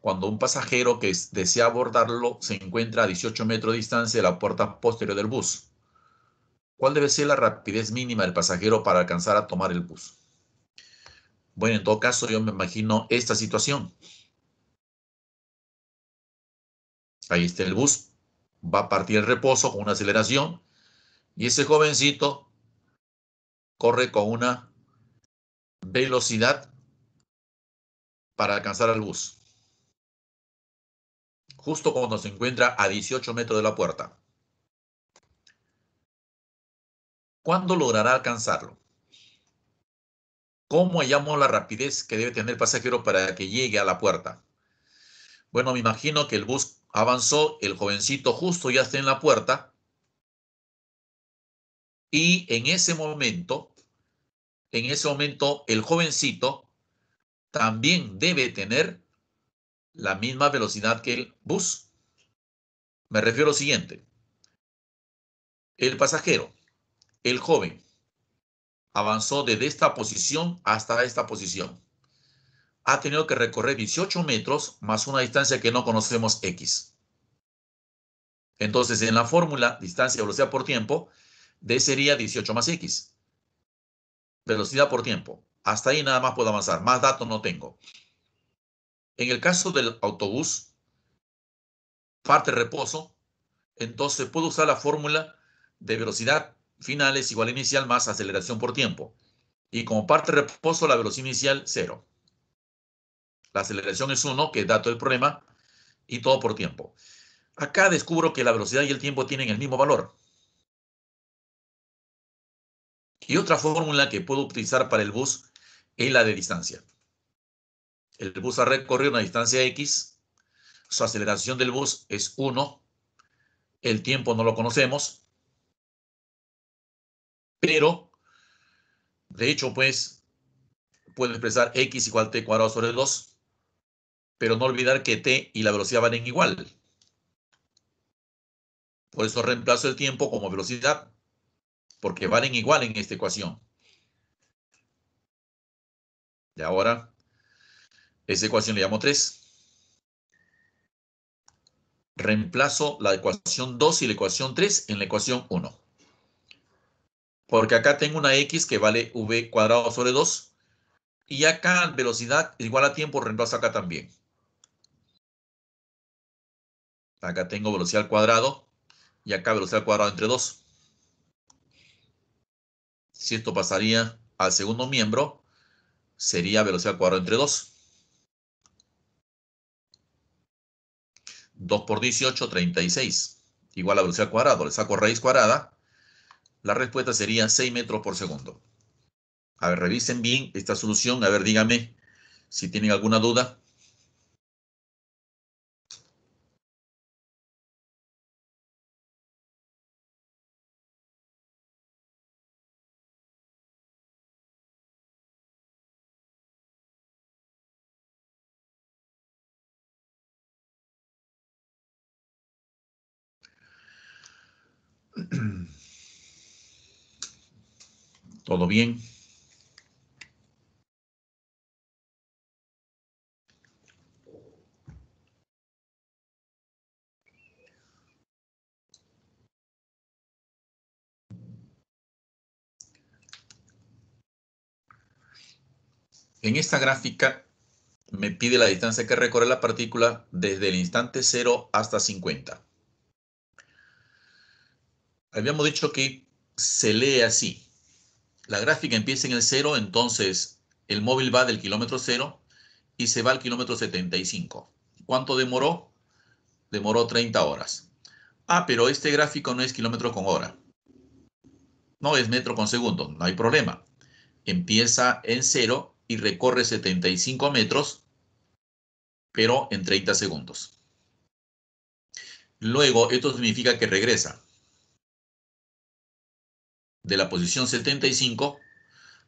Cuando un pasajero que desea abordarlo se encuentra a 18 metros de distancia de la puerta posterior del bus. ¿Cuál debe ser la rapidez mínima del pasajero para alcanzar a tomar el bus? Bueno, en todo caso, yo me imagino esta situación. Ahí está el bus, va a partir el reposo con una aceleración y ese jovencito corre con una velocidad para alcanzar al bus. Justo cuando se encuentra a 18 metros de la puerta. ¿Cuándo logrará alcanzarlo? ¿Cómo hallamos la rapidez que debe tener el pasajero para que llegue a la puerta? Bueno, me imagino que el bus avanzó, el jovencito justo ya está en la puerta, y en ese momento, en ese momento, el jovencito también debe tener la misma velocidad que el bus. Me refiero a lo siguiente. El pasajero, el joven, avanzó desde esta posición hasta esta posición. Ha tenido que recorrer 18 metros más una distancia que no conocemos X. Entonces, en la fórmula distancia, velocidad por tiempo, D sería 18 más X. Velocidad por tiempo. Hasta ahí nada más puedo avanzar. Más datos no tengo. En el caso del autobús, parte reposo, entonces puedo usar la fórmula de velocidad final es igual a inicial más aceleración por tiempo. Y como parte reposo, la velocidad inicial, cero. La aceleración es uno, que es dato del problema, y todo por tiempo. Acá descubro que la velocidad y el tiempo tienen el mismo valor. Y otra fórmula que puedo utilizar para el bus es la de distancia. El bus ha recorrido una distancia X, su aceleración del bus es 1, el tiempo no lo conocemos, pero de hecho pues puedo expresar X igual T cuadrado sobre 2, pero no olvidar que T y la velocidad van en igual. Por eso reemplazo el tiempo como velocidad porque valen igual en esta ecuación. Y ahora, esa ecuación le llamo 3. Reemplazo la ecuación 2 y la ecuación 3 en la ecuación 1. Porque acá tengo una x que vale v cuadrado sobre 2. Y acá velocidad igual a tiempo reemplazo acá también. Acá tengo velocidad al cuadrado y acá velocidad al cuadrado entre 2 si esto pasaría al segundo miembro, sería velocidad al cuadrado entre 2. 2 por 18, 36. Igual a velocidad cuadrado. Le saco raíz cuadrada. La respuesta sería 6 metros por segundo. A ver, revisen bien esta solución. A ver, díganme si tienen alguna duda. ¿Todo bien? En esta gráfica me pide la distancia que recorre la partícula desde el instante 0 hasta 50 habíamos dicho que se lee así. La gráfica empieza en el 0, entonces el móvil va del kilómetro 0 y se va al kilómetro 75. ¿Cuánto demoró? Demoró 30 horas. Ah, pero este gráfico no es kilómetro con hora. No, es metro con segundo, no hay problema. Empieza en cero y recorre 75 metros, pero en 30 segundos. Luego, esto significa que regresa de la posición 75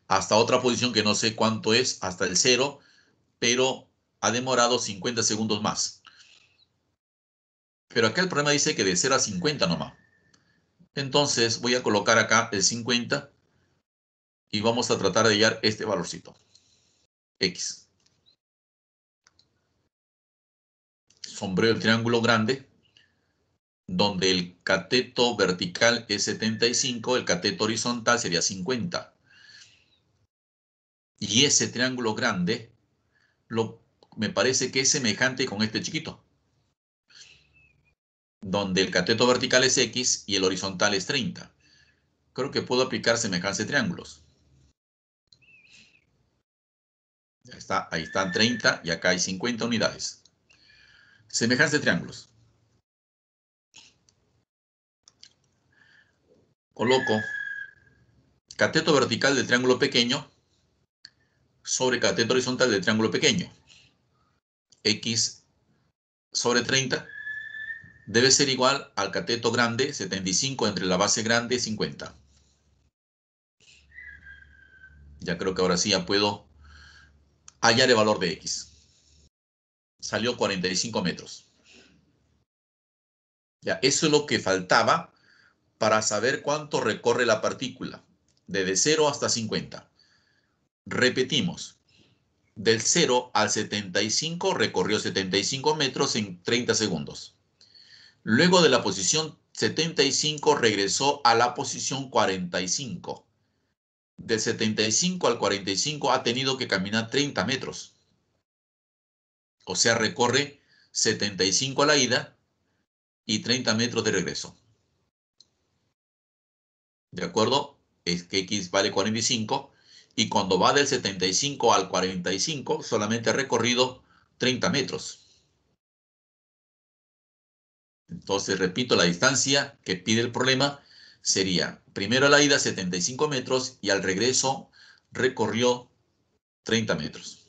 hasta otra posición que no sé cuánto es, hasta el 0, pero ha demorado 50 segundos más. Pero acá el problema dice que de 0 a 50 nomás. Entonces voy a colocar acá el 50 y vamos a tratar de hallar este valorcito. X. Sombreo el triángulo grande donde el cateto vertical es 75, el cateto horizontal sería 50. Y ese triángulo grande me parece que es semejante con este chiquito, donde el cateto vertical es X y el horizontal es 30. Creo que puedo aplicar semejanza de triángulos. está, ahí están 30 y acá hay 50 unidades. de triángulos. Coloco cateto vertical del triángulo pequeño sobre cateto horizontal del triángulo pequeño. X sobre 30 debe ser igual al cateto grande 75 entre la base grande 50. Ya creo que ahora sí ya puedo hallar el valor de X. Salió 45 metros. Ya, eso es lo que faltaba para saber cuánto recorre la partícula, desde 0 hasta 50. Repetimos, del 0 al 75 recorrió 75 metros en 30 segundos. Luego de la posición 75 regresó a la posición 45. De 75 al 45 ha tenido que caminar 30 metros. O sea, recorre 75 a la ida y 30 metros de regreso. ¿de acuerdo? Es que X vale 45 y cuando va del 75 al 45 solamente ha recorrido 30 metros. Entonces, repito, la distancia que pide el problema sería, primero la ida 75 metros y al regreso recorrió 30 metros.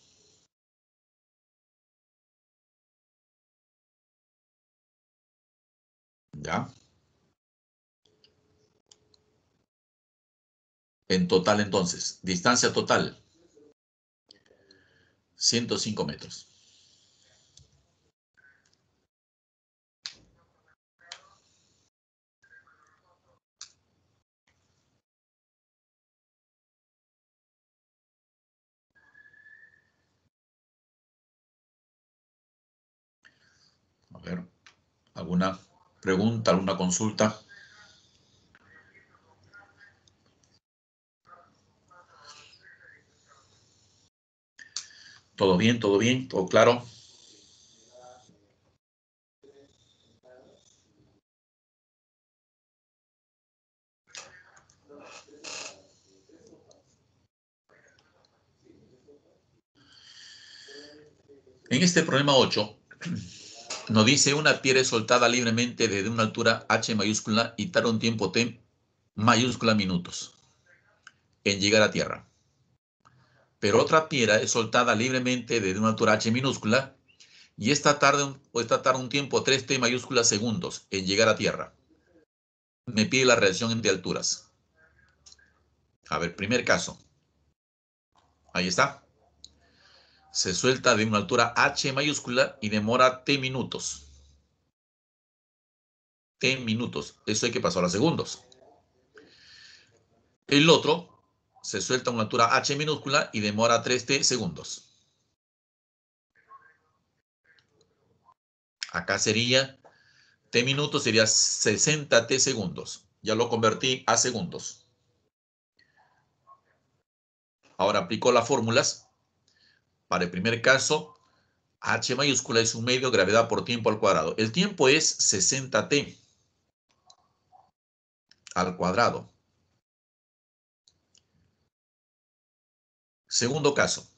¿Ya? En total entonces, distancia total, 105 metros. A ver, ¿alguna pregunta, alguna consulta? Todo bien, todo bien, todo claro. En este problema 8 nos dice una piedra soltada libremente desde una altura h mayúscula y tarda un tiempo t mayúscula minutos en llegar a tierra pero otra piedra es soltada libremente desde una altura h minúscula y esta tarde o esta un tiempo 3t mayúsculas segundos en llegar a tierra. Me pide la reacción entre alturas. A ver, primer caso. Ahí está. Se suelta de una altura h mayúscula y demora t minutos. T minutos. Eso hay que pasar a segundos. El otro se suelta una altura h minúscula y demora 3t segundos. Acá sería t minutos, sería 60t segundos. Ya lo convertí a segundos. Ahora aplico las fórmulas. Para el primer caso, h mayúscula es un medio gravedad por tiempo al cuadrado. El tiempo es 60t al cuadrado. Segundo caso,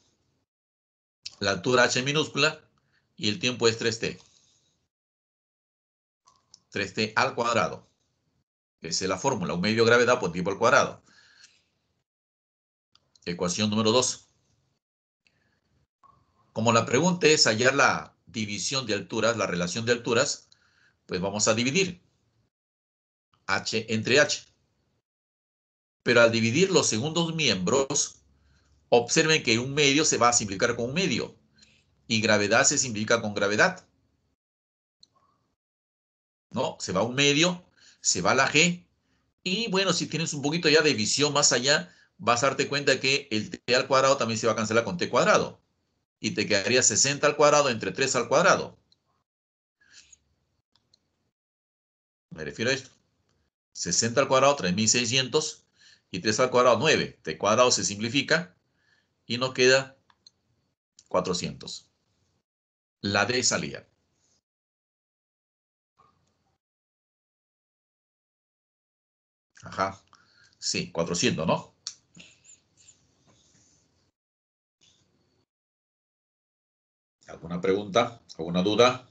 la altura h minúscula y el tiempo es 3t. 3t al cuadrado. Esa es la fórmula, un medio de gravedad por tiempo al cuadrado. Ecuación número 2. Como la pregunta es hallar la división de alturas, la relación de alturas, pues vamos a dividir h entre h. Pero al dividir los segundos miembros, Observen que un medio se va a simplificar con un medio y gravedad se simplifica con gravedad. ¿No? Se va un medio, se va la G y bueno, si tienes un poquito ya de visión más allá, vas a darte cuenta que el t al cuadrado también se va a cancelar con t cuadrado y te quedaría 60 al cuadrado entre 3 al cuadrado. Me refiero a esto. 60 al cuadrado, 3600 y 3 al cuadrado, 9. T cuadrado se simplifica y nos queda 400. La de salida. Ajá. Sí, 400, ¿no? ¿Alguna pregunta? ¿Alguna duda?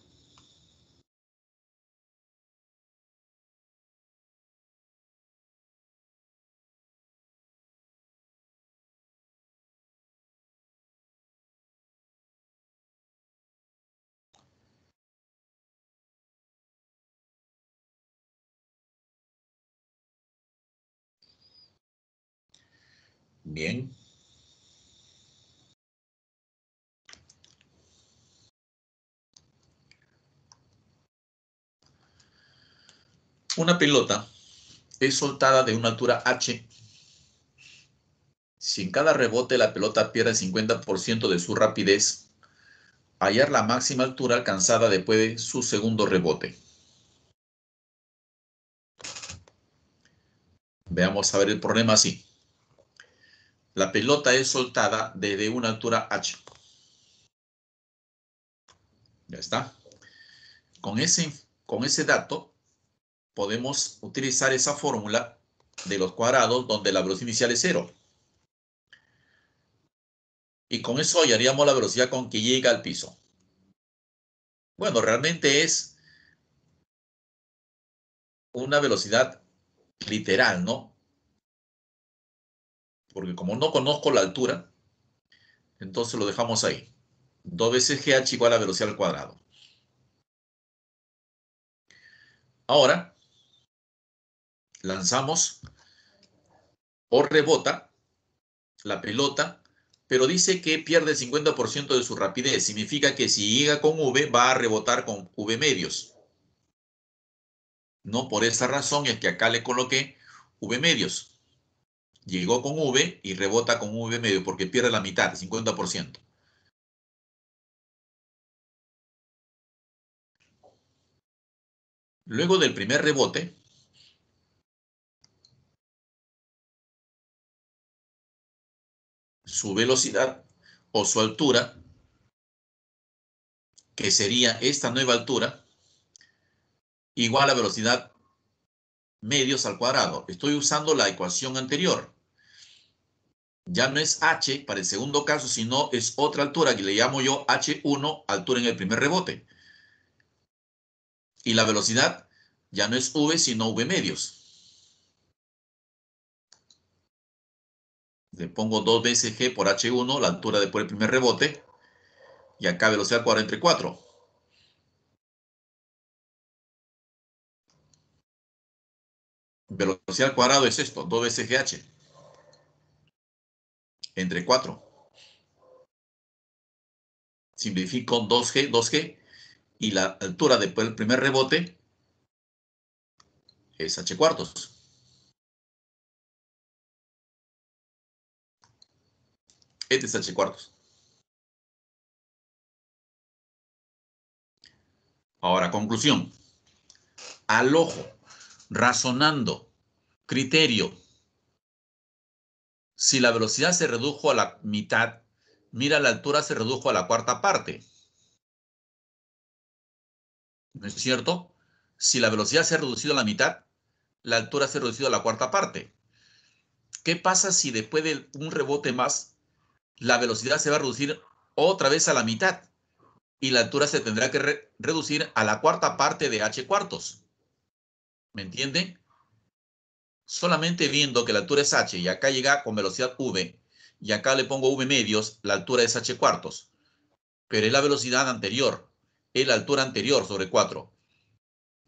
Bien. Una pelota es soltada de una altura h. Si en cada rebote la pelota pierde el 50% de su rapidez, hallar la máxima altura alcanzada después de su segundo rebote. Veamos a ver el problema así. La pelota es soltada desde una altura h. Ya está. Con ese, con ese dato podemos utilizar esa fórmula de los cuadrados donde la velocidad inicial es cero. Y con eso hallaríamos la velocidad con que llega al piso. Bueno, realmente es una velocidad literal, ¿no? porque como no conozco la altura, entonces lo dejamos ahí. 2 veces GH igual a velocidad al cuadrado. Ahora, lanzamos o rebota la pelota, pero dice que pierde 50% de su rapidez. Significa que si llega con V, va a rebotar con V medios. No por esa razón es que acá le coloqué V medios llegó con V y rebota con V medio porque pierde la mitad, 50%. Luego del primer rebote, su velocidad o su altura, que sería esta nueva altura, igual a la velocidad medios al cuadrado. Estoy usando la ecuación anterior. Ya no es h para el segundo caso, sino es otra altura que le llamo yo h1, altura en el primer rebote. Y la velocidad ya no es v, sino v medios. Le pongo dos veces g por h1, la altura después del primer rebote. Y acá velocidad cuadrada entre 4. velocidad al cuadrado es esto, 2 veces GH. Entre 4. Simplifico 2G, 2G. Y la altura después del primer rebote es H cuartos. Este es H cuartos. Ahora, conclusión. Al ojo razonando, criterio. Si la velocidad se redujo a la mitad, mira la altura se redujo a la cuarta parte. ¿No es cierto? Si la velocidad se ha reducido a la mitad, la altura se ha reducido a la cuarta parte. ¿Qué pasa si después de un rebote más, la velocidad se va a reducir otra vez a la mitad y la altura se tendrá que reducir a la cuarta parte de h cuartos? ¿Me entienden? Solamente viendo que la altura es h y acá llega con velocidad v y acá le pongo v medios, la altura es h cuartos. Pero es la velocidad anterior, es la altura anterior sobre 4.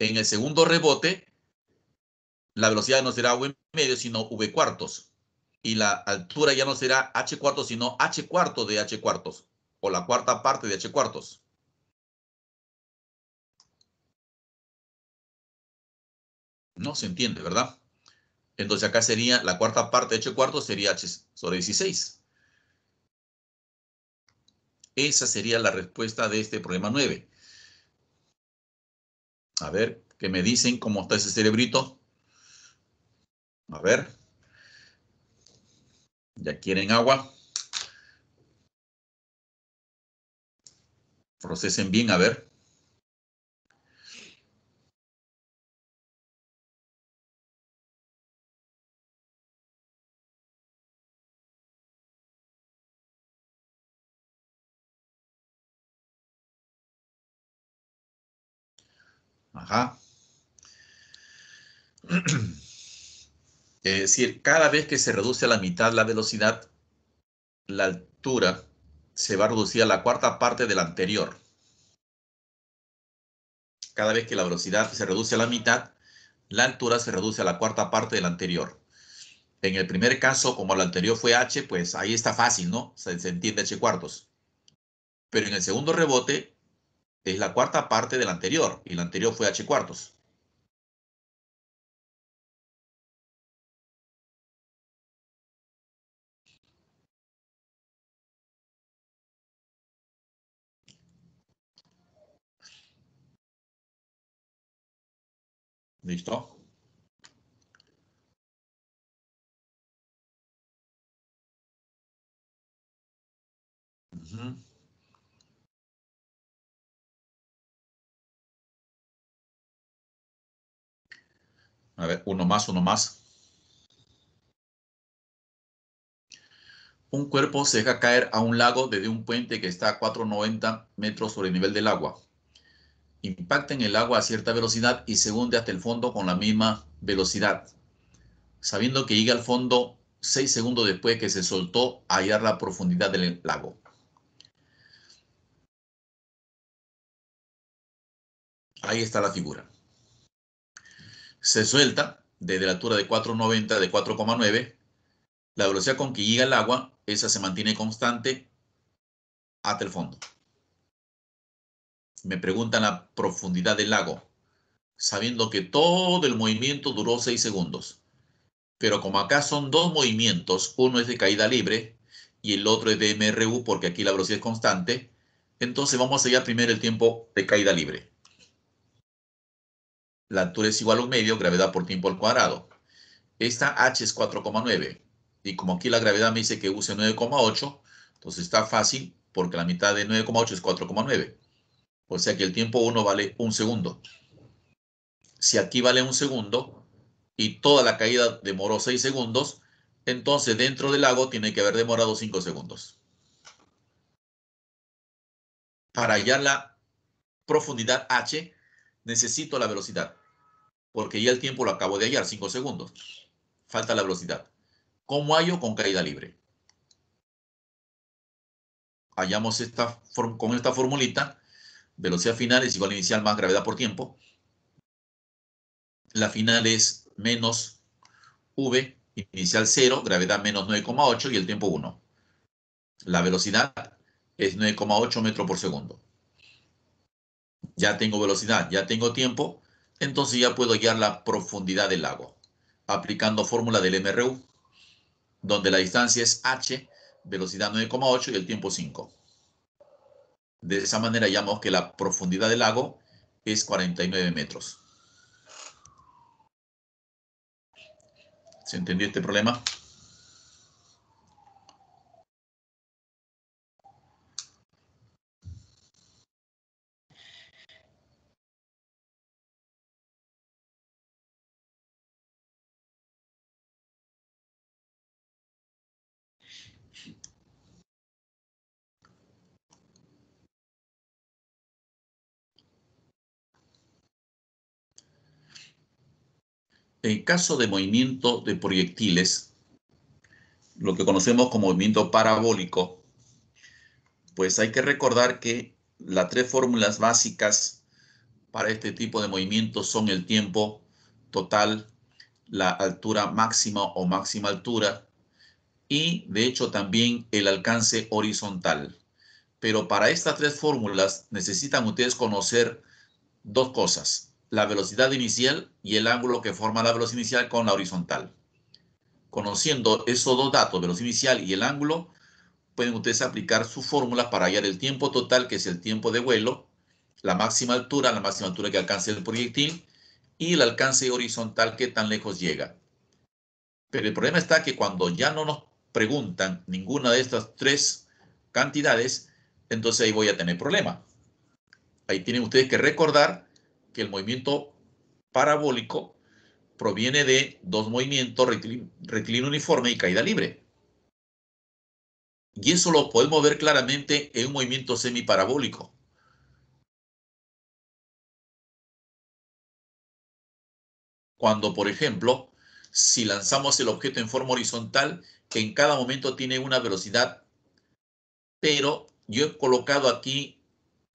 En el segundo rebote, la velocidad no será v medios, sino v cuartos. Y la altura ya no será h cuartos, sino h cuarto de h cuartos, o la cuarta parte de h cuartos. No se entiende, ¿verdad? Entonces acá sería la cuarta parte de h cuarto sería h sobre 16. Esa sería la respuesta de este problema 9. A ver, que me dicen cómo está ese cerebrito. A ver. Ya quieren agua. Procesen bien, a ver. Ajá. Eh, es decir, cada vez que se reduce a la mitad la velocidad, la altura se va a reducir a la cuarta parte de la anterior. Cada vez que la velocidad se reduce a la mitad, la altura se reduce a la cuarta parte de la anterior. En el primer caso, como la anterior fue h, pues ahí está fácil, ¿no? se entiende h cuartos. Pero en el segundo rebote, es la cuarta parte del anterior, y la anterior fue h cuartos. ¿Listo? A ver, uno más, uno más. Un cuerpo se deja caer a un lago desde un puente que está a 490 metros sobre el nivel del agua. Impacta en el agua a cierta velocidad y se hunde hasta el fondo con la misma velocidad. Sabiendo que llega al fondo 6 segundos después que se soltó a hallar la profundidad del lago. Ahí está la figura se suelta desde la altura de 4,90, de 4,9. La velocidad con que llega el agua, esa se mantiene constante hasta el fondo. Me preguntan la profundidad del lago, sabiendo que todo el movimiento duró 6 segundos. Pero como acá son dos movimientos, uno es de caída libre y el otro es de MRU porque aquí la velocidad es constante, entonces vamos a hallar primero el tiempo de caída libre la altura es igual a un medio, gravedad por tiempo al cuadrado. Esta h es 4,9 y como aquí la gravedad me dice que use 9,8, entonces está fácil porque la mitad de 9,8 es 4,9. O sea que el tiempo 1 vale un segundo. Si aquí vale un segundo y toda la caída demoró 6 segundos, entonces dentro del lago tiene que haber demorado 5 segundos. Para hallar la profundidad h, necesito la velocidad porque ya el tiempo lo acabo de hallar, 5 segundos. Falta la velocidad. ¿Cómo hallo con caída libre? Hallamos esta, con esta formulita, velocidad final es igual a inicial más gravedad por tiempo. La final es menos V, inicial 0, gravedad menos 9,8 y el tiempo 1. La velocidad es 9,8 metros por segundo. Ya tengo velocidad, ya tengo tiempo, entonces ya puedo hallar la profundidad del lago, aplicando fórmula del MRU, donde la distancia es h, velocidad 9,8 y el tiempo 5. De esa manera hallamos que la profundidad del lago es 49 metros. ¿Se entendió este problema? en caso de movimiento de proyectiles, lo que conocemos como movimiento parabólico, pues hay que recordar que las tres fórmulas básicas para este tipo de movimiento son el tiempo total, la altura máxima o máxima altura y de hecho también el alcance horizontal. Pero para estas tres fórmulas necesitan ustedes conocer dos cosas la velocidad inicial y el ángulo que forma la velocidad inicial con la horizontal. Conociendo esos dos datos, velocidad inicial y el ángulo, pueden ustedes aplicar su fórmula para hallar el tiempo total, que es el tiempo de vuelo, la máxima altura, la máxima altura que alcance el proyectil y el alcance horizontal que tan lejos llega. Pero el problema está que cuando ya no nos preguntan ninguna de estas tres cantidades, entonces ahí voy a tener problema. Ahí tienen ustedes que recordar que el movimiento parabólico proviene de dos movimientos, reclino uniforme y caída libre. Y eso lo podemos ver claramente en un movimiento semiparabólico. Cuando, por ejemplo, si lanzamos el objeto en forma horizontal, que en cada momento tiene una velocidad, pero yo he colocado aquí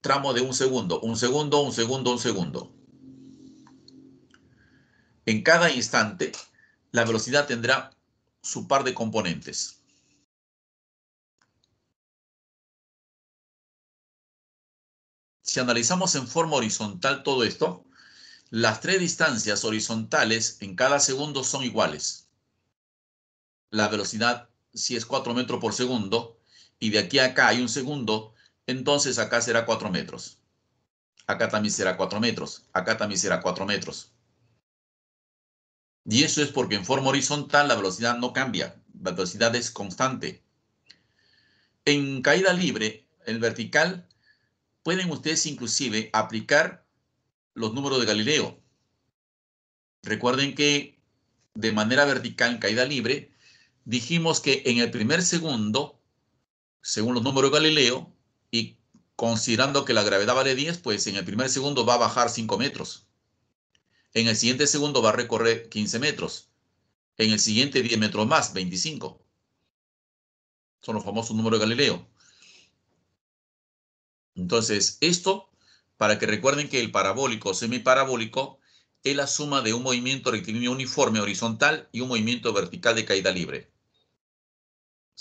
tramo de un segundo, un segundo, un segundo, un segundo. En cada instante, la velocidad tendrá su par de componentes. Si analizamos en forma horizontal todo esto, las tres distancias horizontales en cada segundo son iguales. La velocidad, si es 4 metros por segundo, y de aquí a acá hay un segundo, entonces acá será 4 metros. Acá también será 4 metros. Acá también será 4 metros. Y eso es porque en forma horizontal la velocidad no cambia. La velocidad es constante. En caída libre, en vertical, pueden ustedes inclusive aplicar los números de Galileo. Recuerden que de manera vertical, en caída libre, dijimos que en el primer segundo, según los números de Galileo, y considerando que la gravedad vale 10, pues en el primer segundo va a bajar 5 metros. En el siguiente segundo va a recorrer 15 metros. En el siguiente 10 metros más, 25. Son los famosos números de Galileo. Entonces, esto, para que recuerden que el parabólico o semiparabólico es la suma de un movimiento rectilíneo uniforme horizontal y un movimiento vertical de caída libre.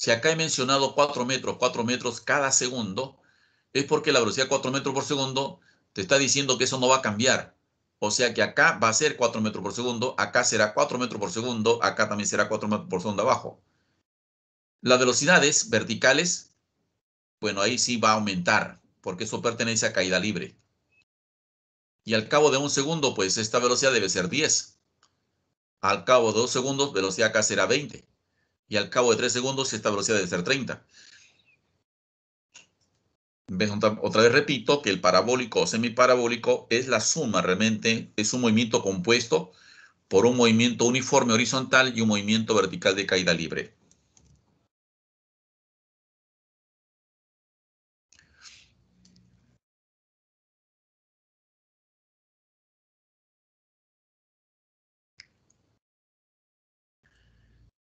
Si acá he mencionado 4 metros, 4 metros cada segundo, es porque la velocidad 4 metros por segundo te está diciendo que eso no va a cambiar. O sea que acá va a ser 4 metros por segundo, acá será 4 metros por segundo, acá también será 4 metros por segundo abajo. Las velocidades verticales, bueno, ahí sí va a aumentar, porque eso pertenece a caída libre. Y al cabo de un segundo, pues esta velocidad debe ser 10. Al cabo de dos segundos, velocidad acá será 20 y al cabo de 3 segundos esta velocidad debe ser 30. Otra vez repito que el parabólico o semiparabólico es la suma realmente, es un movimiento compuesto por un movimiento uniforme horizontal y un movimiento vertical de caída libre.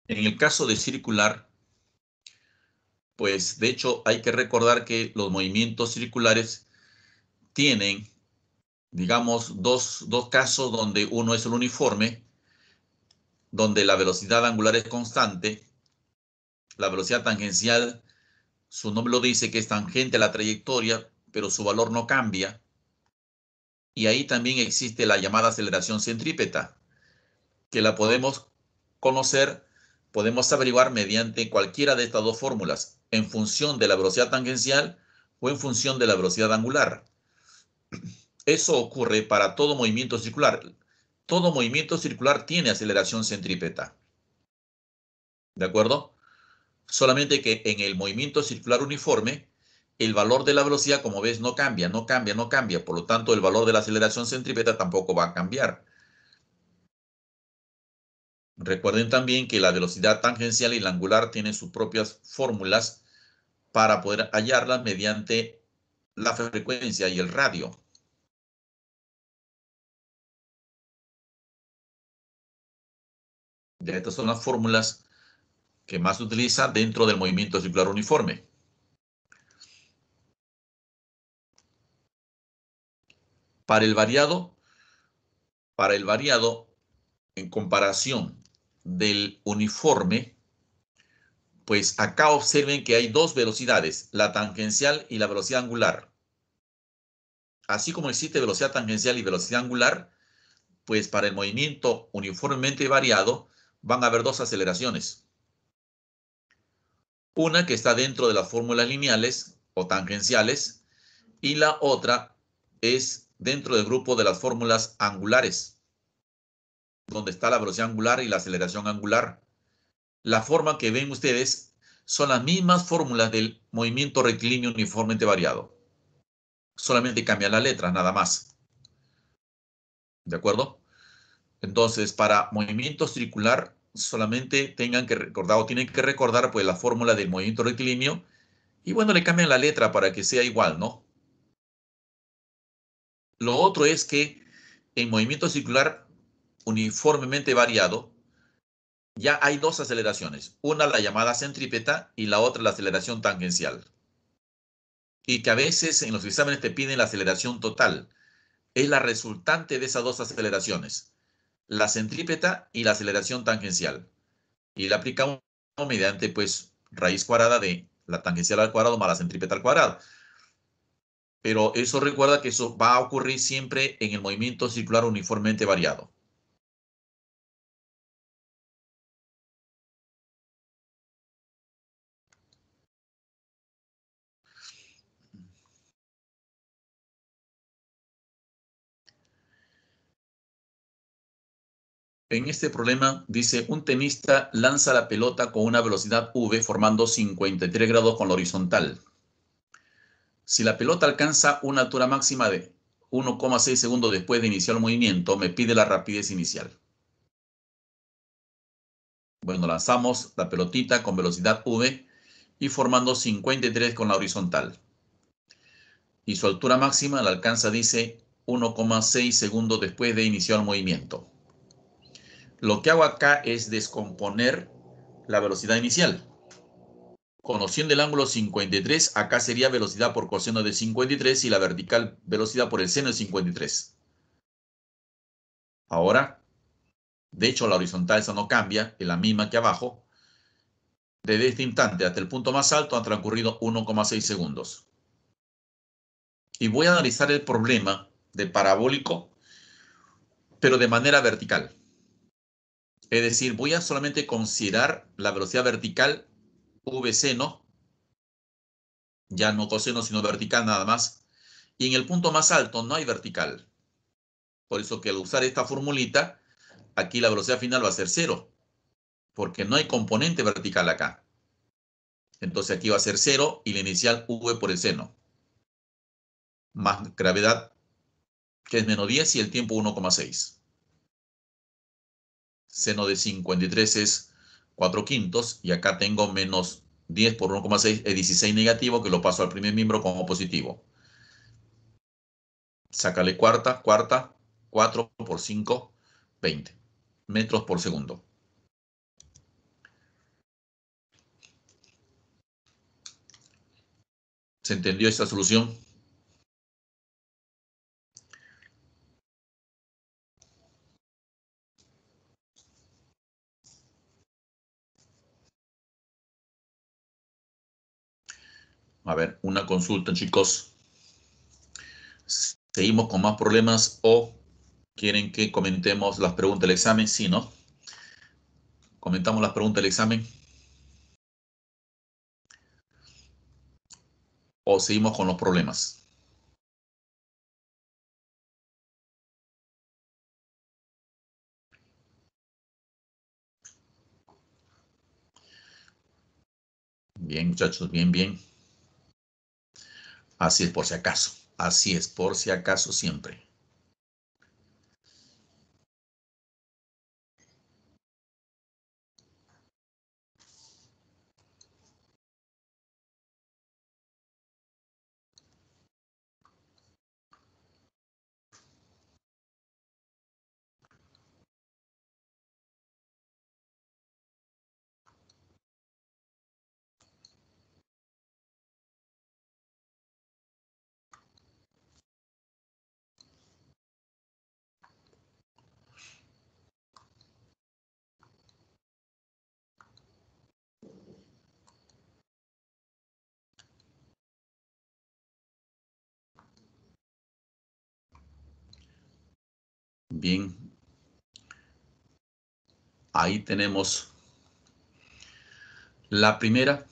En el caso de circular, pues de hecho hay que recordar que los movimientos circulares tienen, digamos, dos, casos donde uno es el uniforme, donde la velocidad angular es constante, la velocidad tangencial, su nombre lo dice que es tangente a la trayectoria, pero su valor no cambia. Y ahí también existe la llamada aceleración centrípeta, que la podemos conocer podemos averiguar mediante cualquiera de estas dos fórmulas, en función de la velocidad tangencial o en función de la velocidad angular. Eso ocurre para todo movimiento circular. Todo movimiento circular tiene aceleración centrípeta. ¿De acuerdo? Solamente que en el movimiento circular uniforme, el valor de la velocidad, como ves, no cambia, no cambia, no cambia. Por lo tanto, el valor de la aceleración centrípeta tampoco va a cambiar. Recuerden también que la velocidad tangencial y la angular tienen sus propias fórmulas para poder hallarlas mediante la frecuencia y el radio. estas son las fórmulas que más se utilizan dentro del movimiento circular uniforme. Para el variado, para el variado, en comparación del uniforme, pues acá observen que hay dos velocidades, la tangencial y la velocidad angular. Así como existe velocidad tangencial y velocidad angular, pues para el movimiento uniformemente variado van a haber dos aceleraciones. Una que está dentro de las fórmulas lineales o tangenciales y la otra es dentro del grupo de las fórmulas angulares donde está la velocidad angular y la aceleración angular. La forma que ven ustedes son las mismas fórmulas del movimiento rectilíneo uniformemente variado. Solamente cambian la letra, nada más. ¿De acuerdo? Entonces, para movimiento circular, solamente tengan que recordar o tienen que recordar pues la fórmula del movimiento rectilíneo y bueno, le cambian la letra para que sea igual, ¿no? Lo otro es que en movimiento circular uniformemente variado, ya hay dos aceleraciones, una la llamada centrípeta y la otra la aceleración tangencial. Y que a veces en los exámenes te piden la aceleración total. Es la resultante de esas dos aceleraciones, la centrípeta y la aceleración tangencial. Y la aplicamos mediante pues raíz cuadrada de la tangencial al cuadrado más la centrípeta al cuadrado. Pero eso recuerda que eso va a ocurrir siempre en el movimiento circular uniformemente variado. En este problema dice, un tenista lanza la pelota con una velocidad V formando 53 grados con la horizontal. Si la pelota alcanza una altura máxima de 1,6 segundos después de iniciar el movimiento, me pide la rapidez inicial. Bueno, lanzamos la pelotita con velocidad V y formando 53 con la horizontal. Y su altura máxima la alcanza, dice, 1,6 segundos después de iniciar el movimiento. Lo que hago acá es descomponer la velocidad inicial. Conociendo el ángulo 53, acá sería velocidad por coseno de 53 y la vertical velocidad por el seno de 53. Ahora, de hecho la horizontal esa no cambia, es la misma que abajo. Desde este instante hasta el punto más alto han transcurrido 1,6 segundos. Y voy a analizar el problema de parabólico, pero de manera vertical. Es decir, voy a solamente considerar la velocidad vertical v seno, ya no coseno, sino vertical nada más. Y en el punto más alto no hay vertical. Por eso que al usar esta formulita, aquí la velocidad final va a ser cero, porque no hay componente vertical acá. Entonces aquí va a ser cero y la inicial v por el seno. Más gravedad, que es menos 10 y el tiempo 1,6 seno de 53 es 4 quintos y acá tengo menos 10 por 1,6 es 16 negativo que lo paso al primer miembro como positivo. Sácale cuarta, cuarta, 4 por 5, 20 metros por segundo. ¿Se entendió esta solución? A ver, una consulta, chicos. ¿Seguimos con más problemas o quieren que comentemos las preguntas del examen? Sí, ¿no? Comentamos las preguntas del examen. ¿O seguimos con los problemas? Bien, muchachos, bien, bien. Así es por si acaso. Así es por si acaso siempre. Bien, ahí tenemos la primera.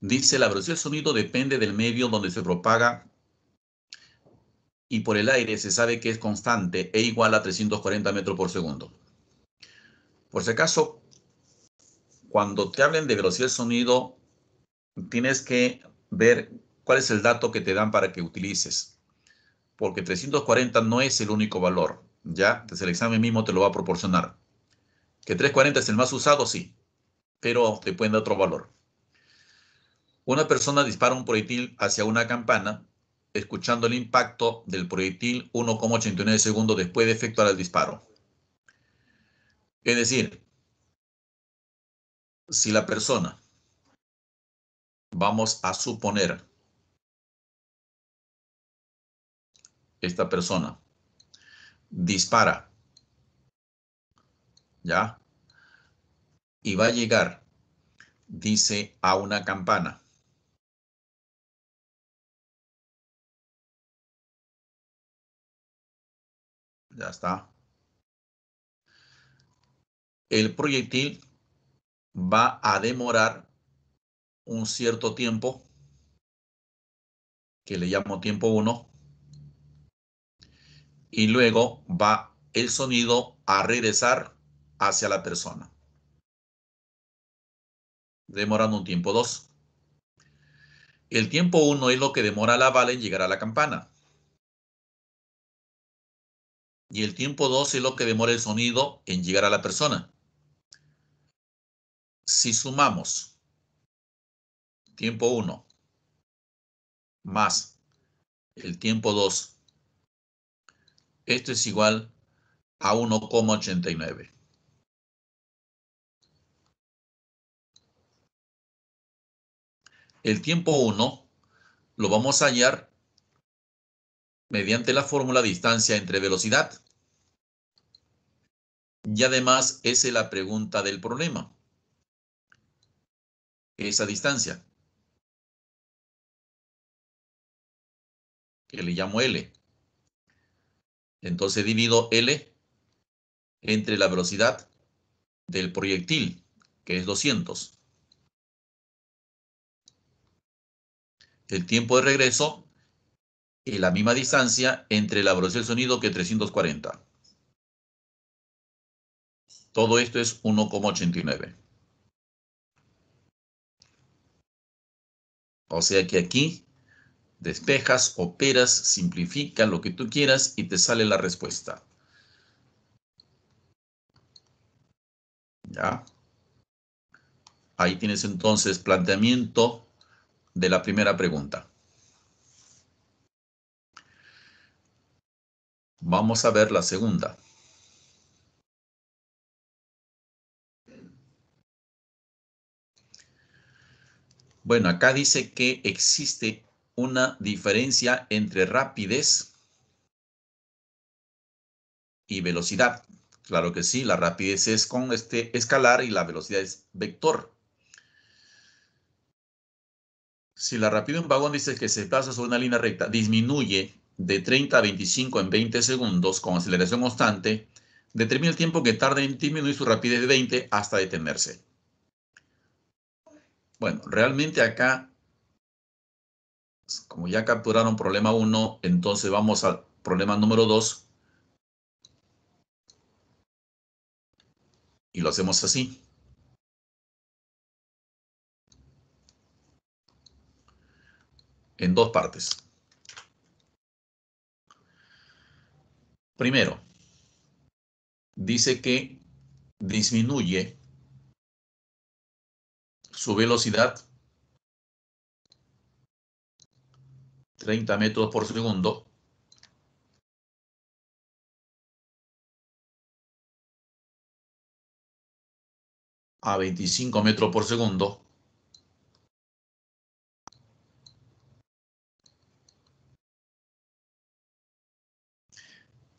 Dice, la velocidad del sonido depende del medio donde se propaga y por el aire se sabe que es constante e igual a 340 metros por segundo. Por si acaso, cuando te hablen de velocidad del sonido, tienes que ver cuál es el dato que te dan para que utilices porque 340 no es el único valor, ¿ya? Entonces el examen mismo te lo va a proporcionar. Que 340 es el más usado, sí, pero te pueden dar otro valor. Una persona dispara un proyectil hacia una campana, escuchando el impacto del proyectil 1,89 segundos después de efectuar el disparo. Es decir, si la persona, vamos a suponer, esta persona. Dispara. ¿Ya? Y va a llegar, dice, a una campana. Ya está. El proyectil va a demorar un cierto tiempo, que le llamo tiempo 1, y luego va el sonido a regresar hacia la persona. Demorando un tiempo 2. El tiempo 1 es lo que demora la bala en llegar a la campana. Y el tiempo 2 es lo que demora el sonido en llegar a la persona. Si sumamos tiempo 1 más el tiempo 2 esto es igual a 1,89. El tiempo 1 lo vamos a hallar mediante la fórmula distancia entre velocidad. Y además, esa es la pregunta del problema. Esa distancia. Que le llamo L. Entonces divido L entre la velocidad del proyectil, que es 200. El tiempo de regreso y la misma distancia entre la velocidad del sonido que 340. Todo esto es 1,89. O sea que aquí Despejas, operas, simplifica lo que tú quieras y te sale la respuesta. ¿Ya? Ahí tienes entonces planteamiento de la primera pregunta. Vamos a ver la segunda. Bueno, acá dice que existe una diferencia entre rapidez y velocidad. Claro que sí, la rapidez es con este escalar y la velocidad es vector. Si la rapidez de un vagón dice que se pasa sobre una línea recta, disminuye de 30 a 25 en 20 segundos con aceleración constante, determina el tiempo que tarda en disminuir su rapidez de 20 hasta detenerse. Bueno, realmente acá pues, como ya capturaron problema 1, entonces vamos al problema número 2. Y lo hacemos así. En dos partes. Primero, dice que disminuye su velocidad 30 metros por segundo. a 25 metros por segundo.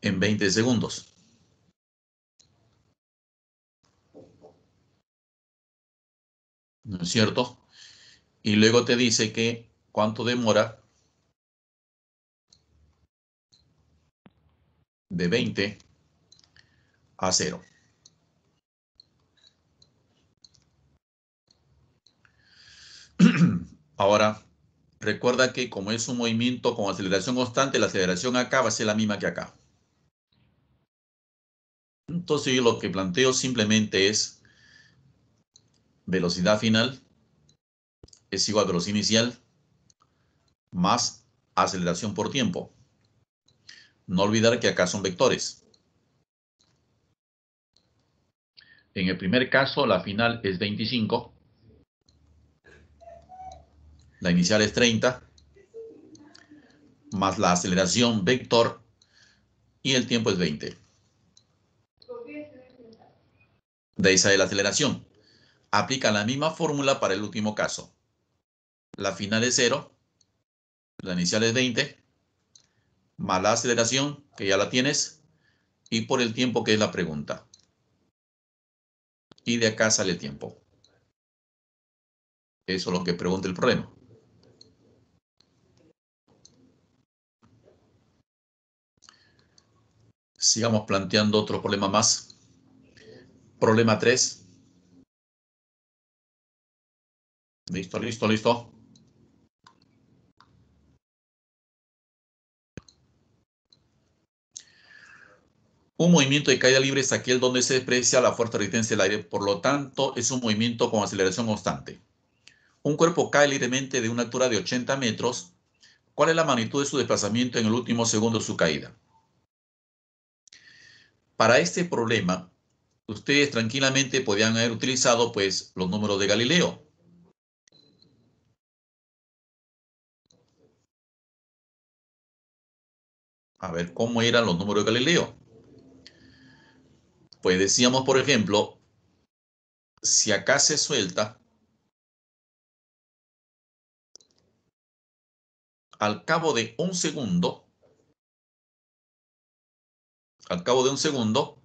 en 20 segundos. ¿No es cierto? Y luego te dice que cuánto demora de 20 a 0. Ahora, recuerda que como es un movimiento con aceleración constante, la aceleración acá va a ser la misma que acá. Entonces lo que planteo simplemente es velocidad final es igual a velocidad inicial más aceleración por tiempo. No olvidar que acá son vectores. En el primer caso, la final es 25. La inicial es 30. Más la aceleración vector. Y el tiempo es 20. De esa es la aceleración. Aplica la misma fórmula para el último caso. La final es 0. La inicial es 20 mala aceleración, que ya la tienes, y por el tiempo, que es la pregunta. Y de acá sale el tiempo. Eso es lo que pregunta el problema. Sigamos planteando otro problema más. Problema 3. Listo, listo, listo. Un movimiento de caída libre es aquel donde se desprecia la fuerza de resistencia del aire, por lo tanto es un movimiento con aceleración constante. Un cuerpo cae libremente de una altura de 80 metros. ¿Cuál es la magnitud de su desplazamiento en el último segundo de su caída? Para este problema, ustedes tranquilamente podían haber utilizado pues, los números de Galileo. A ver, ¿cómo eran los números de Galileo? Pues decíamos, por ejemplo, si acá se suelta, al cabo de un segundo, al cabo de un segundo,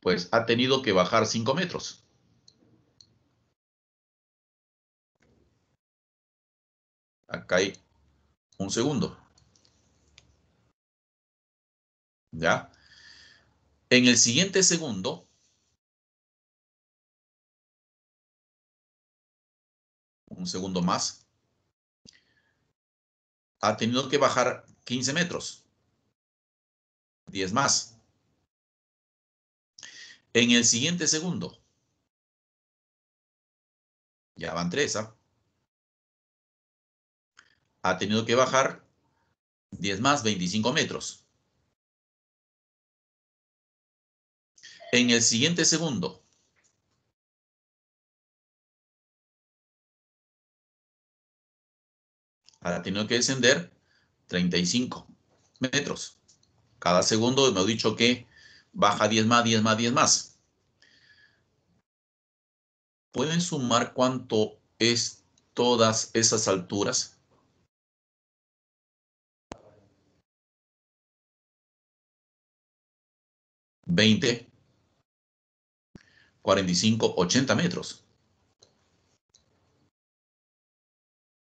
pues ha tenido que bajar cinco metros. Acá hay un segundo. ¿Ya? En el siguiente segundo, un segundo más, ha tenido que bajar 15 metros, 10 más. En el siguiente segundo, ya van tres. ¿ah? ha tenido que bajar 10 más, 25 metros. en el siguiente segundo. Ahora tengo que descender 35 metros. Cada segundo me he dicho que baja 10 más, 10 más, 10 más. ¿Pueden sumar cuánto es todas esas alturas? 20. 45, 80 metros.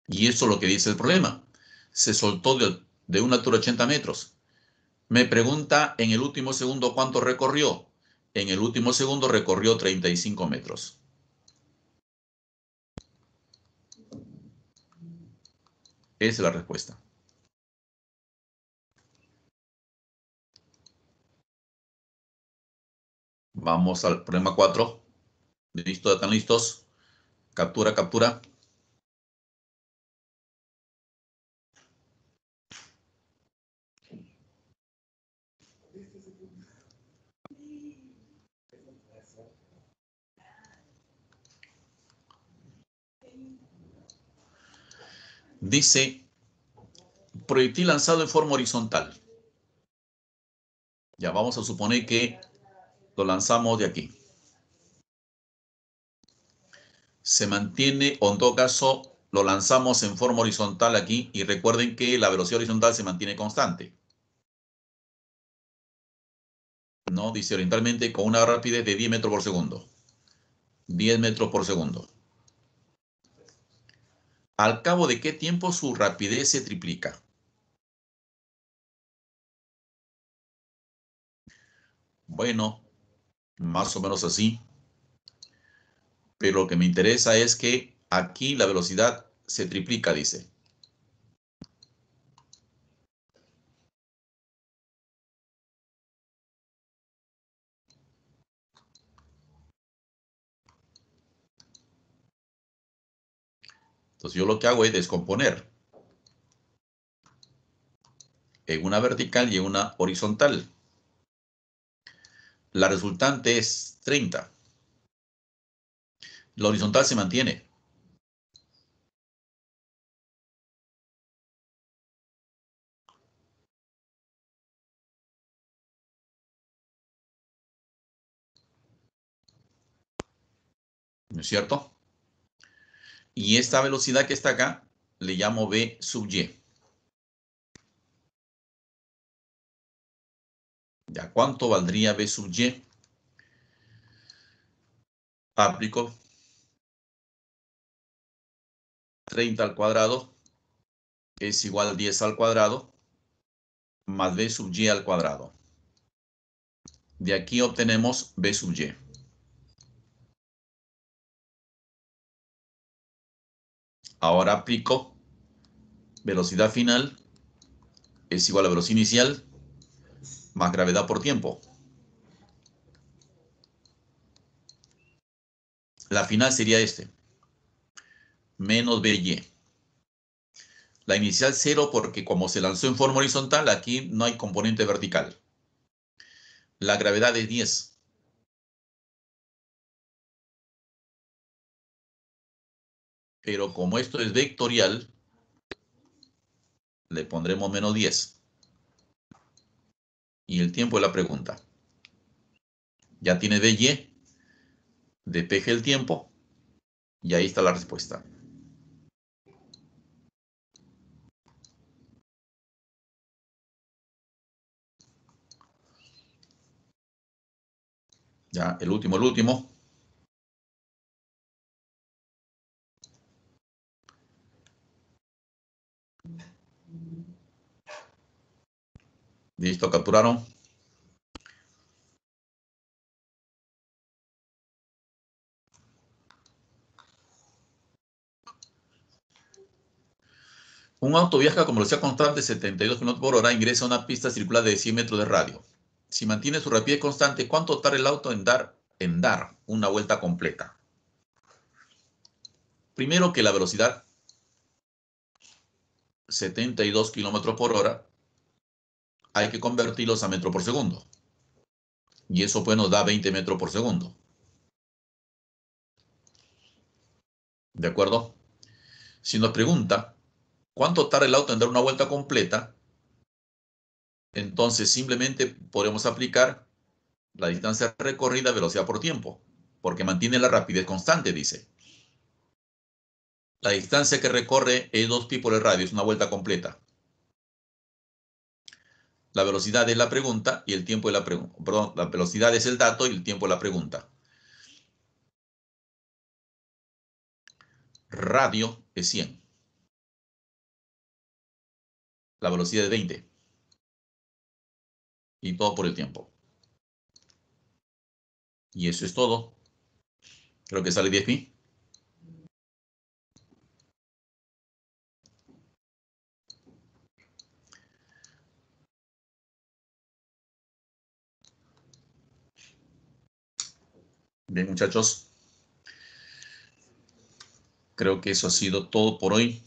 Y eso es lo que dice el problema. Se soltó de, una altura de 80 metros. Me pregunta en el último segundo cuánto recorrió. En el último segundo recorrió 35 metros. Esa es la respuesta. Vamos al problema 4. Listo, están listos. Captura, captura. Dice, proyectil lanzado en forma horizontal. Ya vamos a suponer que lo lanzamos de aquí. Se mantiene, o en todo caso, lo lanzamos en forma horizontal aquí y recuerden que la velocidad horizontal se mantiene constante. ¿no? Dice orientalmente con una rapidez de 10 metros por segundo. 10 metros por segundo. ¿Al cabo de qué tiempo su rapidez se triplica? Bueno, más o menos así. Pero lo que me interesa es que aquí la velocidad se triplica, dice. Entonces yo lo que hago es descomponer en una vertical y en una horizontal. La resultante es 30. La horizontal se mantiene. ¿No es cierto? Y esta velocidad que está acá le llamo B sub Y. ¿Ya cuánto valdría B sub Y? Aplico 30 al cuadrado es igual a 10 al cuadrado más B sub Y al cuadrado. De aquí obtenemos B sub Y. Ahora aplico velocidad final es igual a velocidad inicial más gravedad por tiempo. La final sería este. Menos BY. La inicial 0 porque como se lanzó en forma horizontal, aquí no hay componente vertical. La gravedad es 10. Pero como esto es vectorial, le pondremos menos 10 y el tiempo de la pregunta. Ya tiene de depeje el tiempo y ahí está la respuesta. Ya, el último, el último. Listo, capturaron. Un auto viaja con velocidad constante de 72 km por hora, ingresa a una pista circular de 100 metros de radio. Si mantiene su rapidez constante, ¿cuánto tarda el auto en dar, en dar una vuelta completa? Primero que la velocidad 72 km por hora hay que convertirlos a metro por segundo. Y eso pues nos da 20 metros por segundo. ¿De acuerdo? Si nos pregunta cuánto tarda el auto en dar una vuelta completa, entonces simplemente podemos aplicar la distancia recorrida velocidad por tiempo, porque mantiene la rapidez constante, dice. La distancia que recorre es 2 pi por el radio, es una vuelta completa. La velocidad es la pregunta y el tiempo es la pregunta. Perdón, la velocidad es el dato y el tiempo es la pregunta. Radio es 100. La velocidad es 20. Y todo por el tiempo. Y eso es todo. Creo que sale 10.000. Bien, muchachos. Creo que eso ha sido todo por hoy.